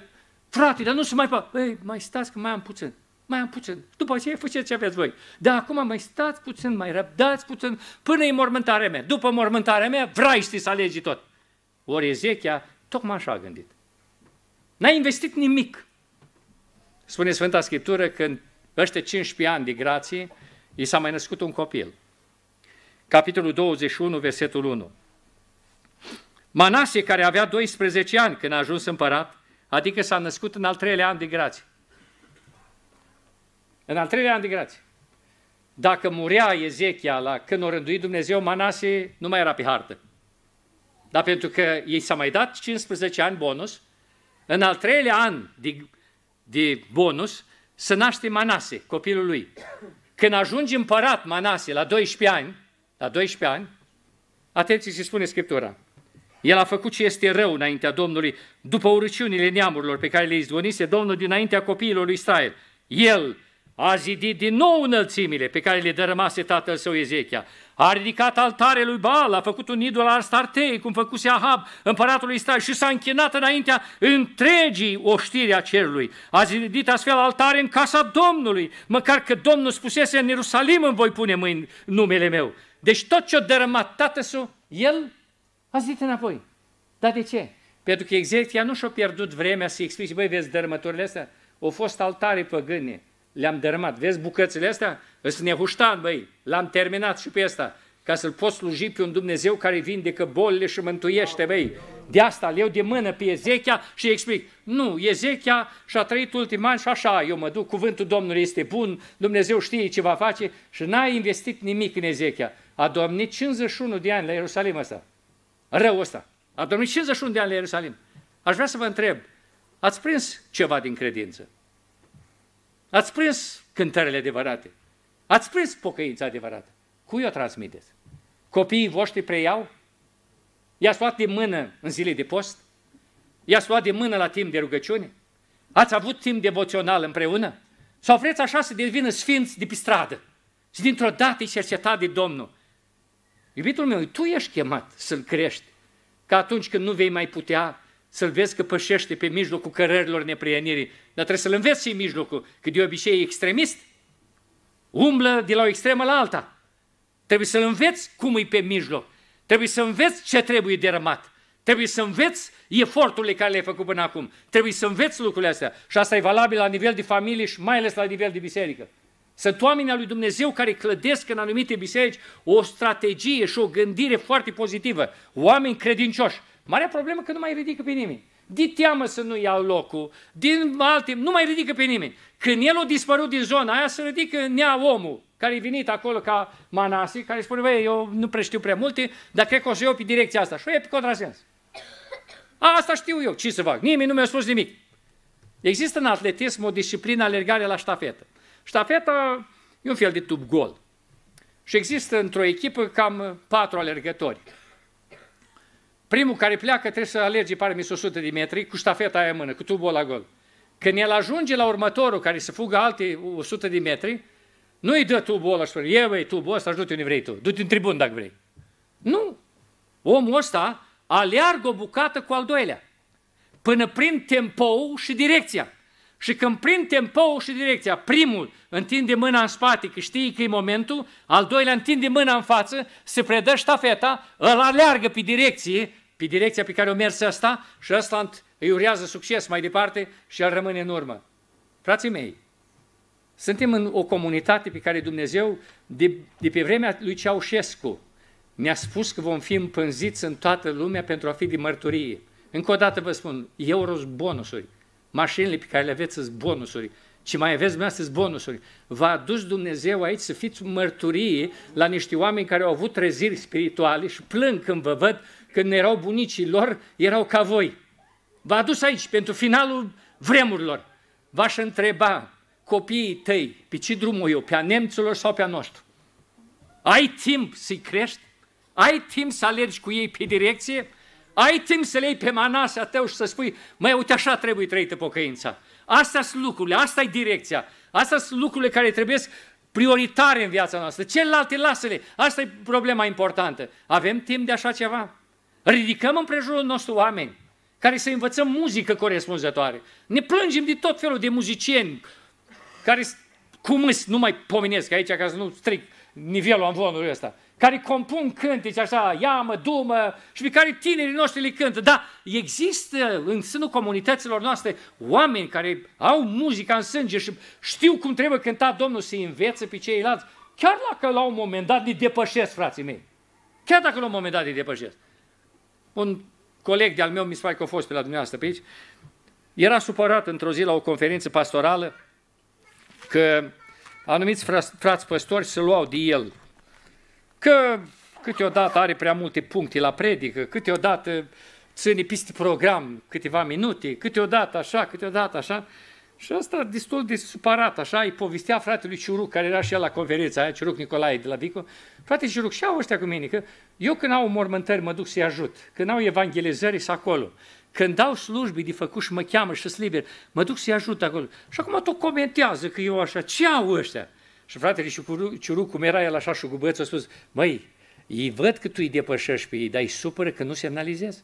frate, dar nu se mai... Băi, mai stați că mai am puțin mai am puțin. După aceea faceți ce aveți voi. Dar acum mai stați puțin, mai răbdați puțin, până e mormântarea mea. După mormântarea mea, vrei să alegi tot. Ori Ezechia, tocmai așa a gândit. N-a investit nimic. Spune Sfânta Scriptură că în ăștia 15 ani de grație, i s-a mai născut un copil. Capitolul 21, versetul 1. Manase, care avea 12 ani când a ajuns împărat, adică s-a născut în al treilea an de grație, în al treilea an de grație. Dacă murea Ezechia la când o rânduit Dumnezeu, Manase nu mai era pe hartă. Dar pentru că ei s-a mai dat 15 ani bonus, în al treilea an de, de bonus se naște Manase, copilul lui. Când ajunge împărat Manase la 12 ani, la 12 ani, atenție se spune Scriptura. El a făcut ce este rău înaintea Domnului, după urăciunile neamurilor pe care le izgonise Domnul dinaintea copiilor lui Israel. El a zidit din nou înălțimile pe care le dărâmase tatăl său Ezechia, a ridicat altare lui Baal, a făcut un idol al Startei, cum făcuse Ahab, împăratul lui Israel, și s-a închinat înaintea întregii oștiri a cerului. A zidit astfel altare în casa Domnului, măcar că Domnul spusese în Ierusalim îmi voi pune mâini numele meu. Deci tot ce o dărâmat tatăl său, el a zidit înapoi. Dar de ce? Pentru că Ezechia nu și-a pierdut vremea să explice, băi, vezi dărâmăturile astea? Au fost altare păgâne le-am dărâmat. Vezi bucățile astea? ne nehuștan, băi, l-am terminat și pe ăsta, ca să-l poți sluji pe un Dumnezeu care vindecă bolile și mântuiește, băi. De asta leu de mână pe Ezechia și explic. Nu, Ezechia și-a trăit ultimii ani și așa eu mă duc, cuvântul Domnului este bun, Dumnezeu știe ce va face și n-a investit nimic în Ezechia. A domnit 51 de ani la Ierusalim ăsta. Rău ăsta. A domnit 51 de ani la Ierusalim. Aș vrea să vă întreb, ați prins ceva din credință? Ați prins cântările adevărate. Ați prins pocăința adevărată. Cui o transmiteți? Copiii voștri preiau? I-ați luat de mână în zile de post? I-ați luat de mână la timp de rugăciune? Ați avut timp devoțional împreună? Sau vreți așa să devină sfinți de pe stradă? Și dintr-o dată e cercetat de Domnul. Iubitul meu, tu ești chemat să-L crești, că atunci când nu vei mai putea să-l vezi că pășește pe mijlocul cărărilor neprienirii, dar trebuie să-l înveți și mijlocul, că de obicei e extremist, umblă de la o extremă la alta. Trebuie să-l înveți cum e pe mijloc, trebuie să înveți ce trebuie de rămat, trebuie să înveți eforturile care le-ai făcut până acum, trebuie să înveți lucrurile astea și asta e valabil la nivel de familie și mai ales la nivel de biserică. Sunt oameni al lui Dumnezeu care clădesc în anumite biserici o strategie și o gândire foarte pozitivă. Oameni credincioși Marea problemă că nu mai ridică pe nimeni. Din teamă să nu iau locul, din alte, nu mai ridică pe nimeni. Când el a dispărut din zona aia, se ridică nea omul care e venit acolo ca manasi, care spune, băi, eu nu prea știu prea multe, dar cred că o să iau pe direcția asta. Și e pe contrasens. A, asta știu eu, ce să fac? Nimeni nu mi-a spus nimic. Există în atletism o disciplină alergare la ștafetă. Ștafeta e un fel de tub gol. Și există într-o echipă cam patru alergători. Primul care pleacă trebuie să alerge, pare mi 100 de metri, cu ștafeta aia în mână, cu tubul la gol. Când el ajunge la următorul care se fugă alte 100 de metri, nu îi dă tubul ăla și spune, ia băi, tubul ăsta, ajută te unde vrei tu, du-te în tribun dacă vrei. Nu. Omul ăsta aleargă o bucată cu al doilea, până prin tempou și direcția. Și când prin tempou și direcția, primul întinde mâna în spate, că știi că e momentul, al doilea întinde mâna în față, se predă ștafeta, îl aleargă pe direcție pe direcția pe care o mers asta, și ăsta îi urează succes mai departe și el rămâne în urmă. Frații mei, suntem în o comunitate pe care Dumnezeu, de, de pe vremea lui Ceaușescu, ne-a spus că vom fi împânziți în toată lumea pentru a fi de mărturie. Încă o dată vă spun, euro bonusuri. Mașinile pe care le aveți sunt bonusuri. ce mai aveți dumneavoastră bonusuri. V-a adus Dumnezeu aici să fiți mărturie la niște oameni care au avut treziri spirituale și plâng când vă văd când erau bunicii lor, erau ca voi. V-a adus aici pentru finalul vremurilor. V-aș întreba copiii tăi, pe ce drum eu, pe a nemților sau pe a noștri? Ai timp să-i crești? Ai timp să alergi cu ei pe direcție? Ai timp să le iei pe manasa tău și să spui, măi, uite așa trebuie trăită pocăința. Astea sunt lucrurile, asta e direcția. Astea sunt lucrurile care trebuie prioritare în viața noastră. Celelalte lasă-le. Asta e problema importantă. Avem timp de așa ceva? Ridicăm în prejurul nostru oameni care să învățăm muzică corespunzătoare. Ne plângem de tot felul de muzicieni care cum îs, nu mai pomenesc aici ca să nu stric nivelul amvonului ăsta, care compun cântece așa, iamă, dumă, și pe care tinerii noștri le cântă. Dar există în sânul comunităților noastre oameni care au muzica în sânge și știu cum trebuie cântat Domnul să învețe pe ceilalți. Chiar dacă la un moment dat ne depășesc, frații mei. Chiar dacă la un moment dat ne depășesc un coleg de-al meu, mi se pare că a fost pe la dumneavoastră pe aici, era supărat într-o zi la o conferință pastorală că anumiți frați, frați păstori se luau de el. Că câteodată are prea multe puncte la predică, câteodată ține piste program câteva minute, câteodată așa, câteodată așa. Și asta destul de supărat, așa, îi povestea fratelui Ciuruc, care era și el la conferința aia, Ciuruc Nicolae de la Vicu, frate Ciuruc, și au ăștia cu mine, că eu când au mormântări mă duc să-i ajut, când au evanghelizări să acolo, când dau slujbi de făcut și mă cheamă și liber, mă duc să-i ajut acolo. Și acum tot comentează că eu așa, ce au ăștia? Și fratele Ciuruc, cum era el așa și cu băieți, a spus, măi, ei văd că tu îi depășești pe ei, dar îi supără că nu semnalizezi.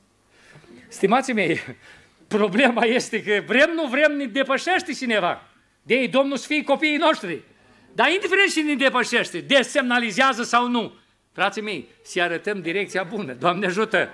Stimați mei, Problema este că vrem, nu vrem, ne depășește cineva. De ei, Domnul să fie copiii noștri. Dar indiferent și ne depășește, desemnalizează sau nu, frații mei, să arătăm direcția bună. Doamne ajută!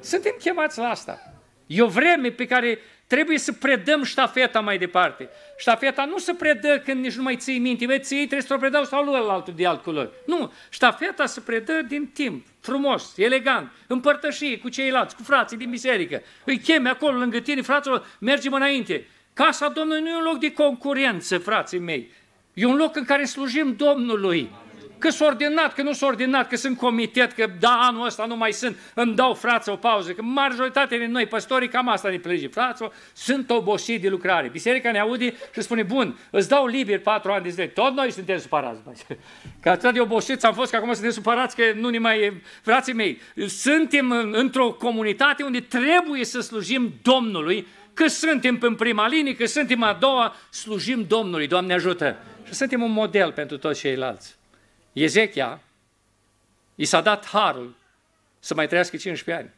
Suntem chemați la asta. E o vreme pe care trebuie să predăm ștafeta mai departe. Ștafeta nu se predă când nici nu mai ții minte. Vezi, ții, trebuie să o predau sau lui altul de alt culori. Nu, ștafeta se predă din timp frumos, elegant, împărtășie cu ceilalți, cu frații din biserică. Îi cheme acolo lângă tine, fraților, mergem înainte. Casa Domnului nu e un loc de concurență, frații mei. E un loc în care slujim Domnului. Că s-a ordinat, că nu s-a ordinat, că sunt comitet, că da, anul ăsta nu mai sunt, îmi dau frață o pauză. Că majoritatea din noi, păstorii, cam asta ne plăge, Frață, sunt obosit de lucrare. Biserica ne aude și spune, bun, îți dau liber patru ani de zile. Tot noi suntem supărați. *laughs* Că atât de obosiți am fost, că acum suntem supărați că nu ne mai... Frații mei, suntem într-o comunitate unde trebuie să slujim Domnului că suntem în prima linie, că suntem a doua, slujim Domnului, Doamne ajută! Și suntem un model pentru toți ceilalți. Ezechia, i s-a dat harul să mai trăiască 15 ani,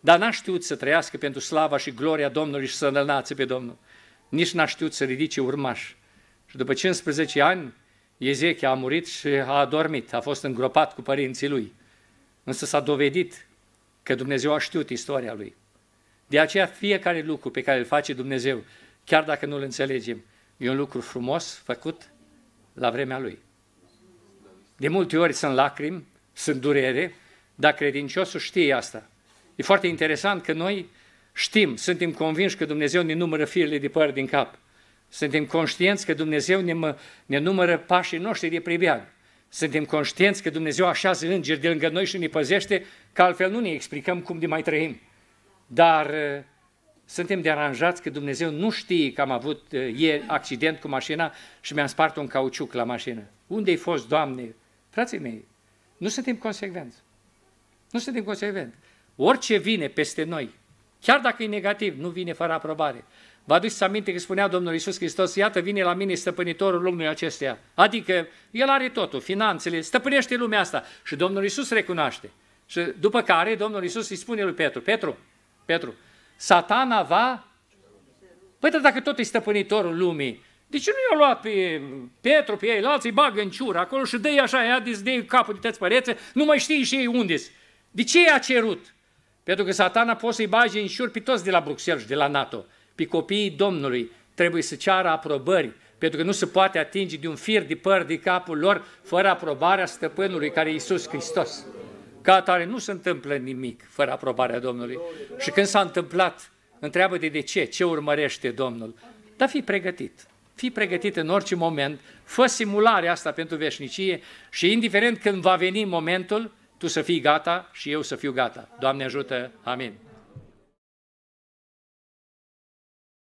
dar n-a știut să trăiască pentru slava și gloria Domnului și să înălnațe pe Domnul. Nici n-a știut să ridice urmaș. Și după 15 ani, Ezechia a murit și a adormit, a fost îngropat cu părinții lui. Însă s-a dovedit că Dumnezeu a știut istoria lui. De aceea fiecare lucru pe care îl face Dumnezeu, chiar dacă nu-l înțelegem, e un lucru frumos făcut la vremea lui. De multe ori sunt lacrimi, sunt durere, dar credinciosul știe asta. E foarte interesant că noi știm, suntem convinși că Dumnezeu ne numără firele de păr din cap. Suntem conștienți că Dumnezeu ne, mă, ne numără pașii noștri de pribian. Suntem conștienți că Dumnezeu așează îngeri de lângă noi și ne păzește, că altfel nu ne explicăm cum de mai trăim. Dar uh, suntem deranjați că Dumnezeu nu știe că am avut uh, ieri accident cu mașina și mi-am spart un cauciuc la mașină. Unde i fost, Doamne? Frații mei, nu suntem consecvenți. Nu suntem consecvenți. Orice vine peste noi, chiar dacă e negativ, nu vine fără aprobare. Vă aduceți aminte că spunea Domnul Iisus Hristos, iată vine la mine stăpânitorul lumii acesteia. Adică el are totul, finanțele, stăpânește lumea asta. Și Domnul Iisus recunoaște. Și după care Domnul Iisus îi spune lui Petru, Petru, Petru, satana va... Păi dacă tot e stăpânitorul lumii, de ce nu i-a luat pe Petru, pe ei, la alții, bagă în ciură acolo și dă-i așa, ia de capul de tăți părețe, nu mai știi și ei unde -s. De ce i-a cerut? Pentru că satana poate să-i bage în șur pe toți de la Bruxelles și de la NATO. Pe copiii Domnului trebuie să ceară aprobări, pentru că nu se poate atinge de un fir de păr de capul lor fără aprobarea stăpânului care e Iisus Hristos. Ca atare nu se întâmplă nimic fără aprobarea Domnului. Și când s-a întâmplat, întreabă de de ce, ce urmărește Domnul. Dar fi pregătit. Fii pregătit în orice moment, fă simularea asta pentru veșnicie și indiferent când va veni momentul, tu să fii gata și eu să fiu gata. Doamne ajută! Amin!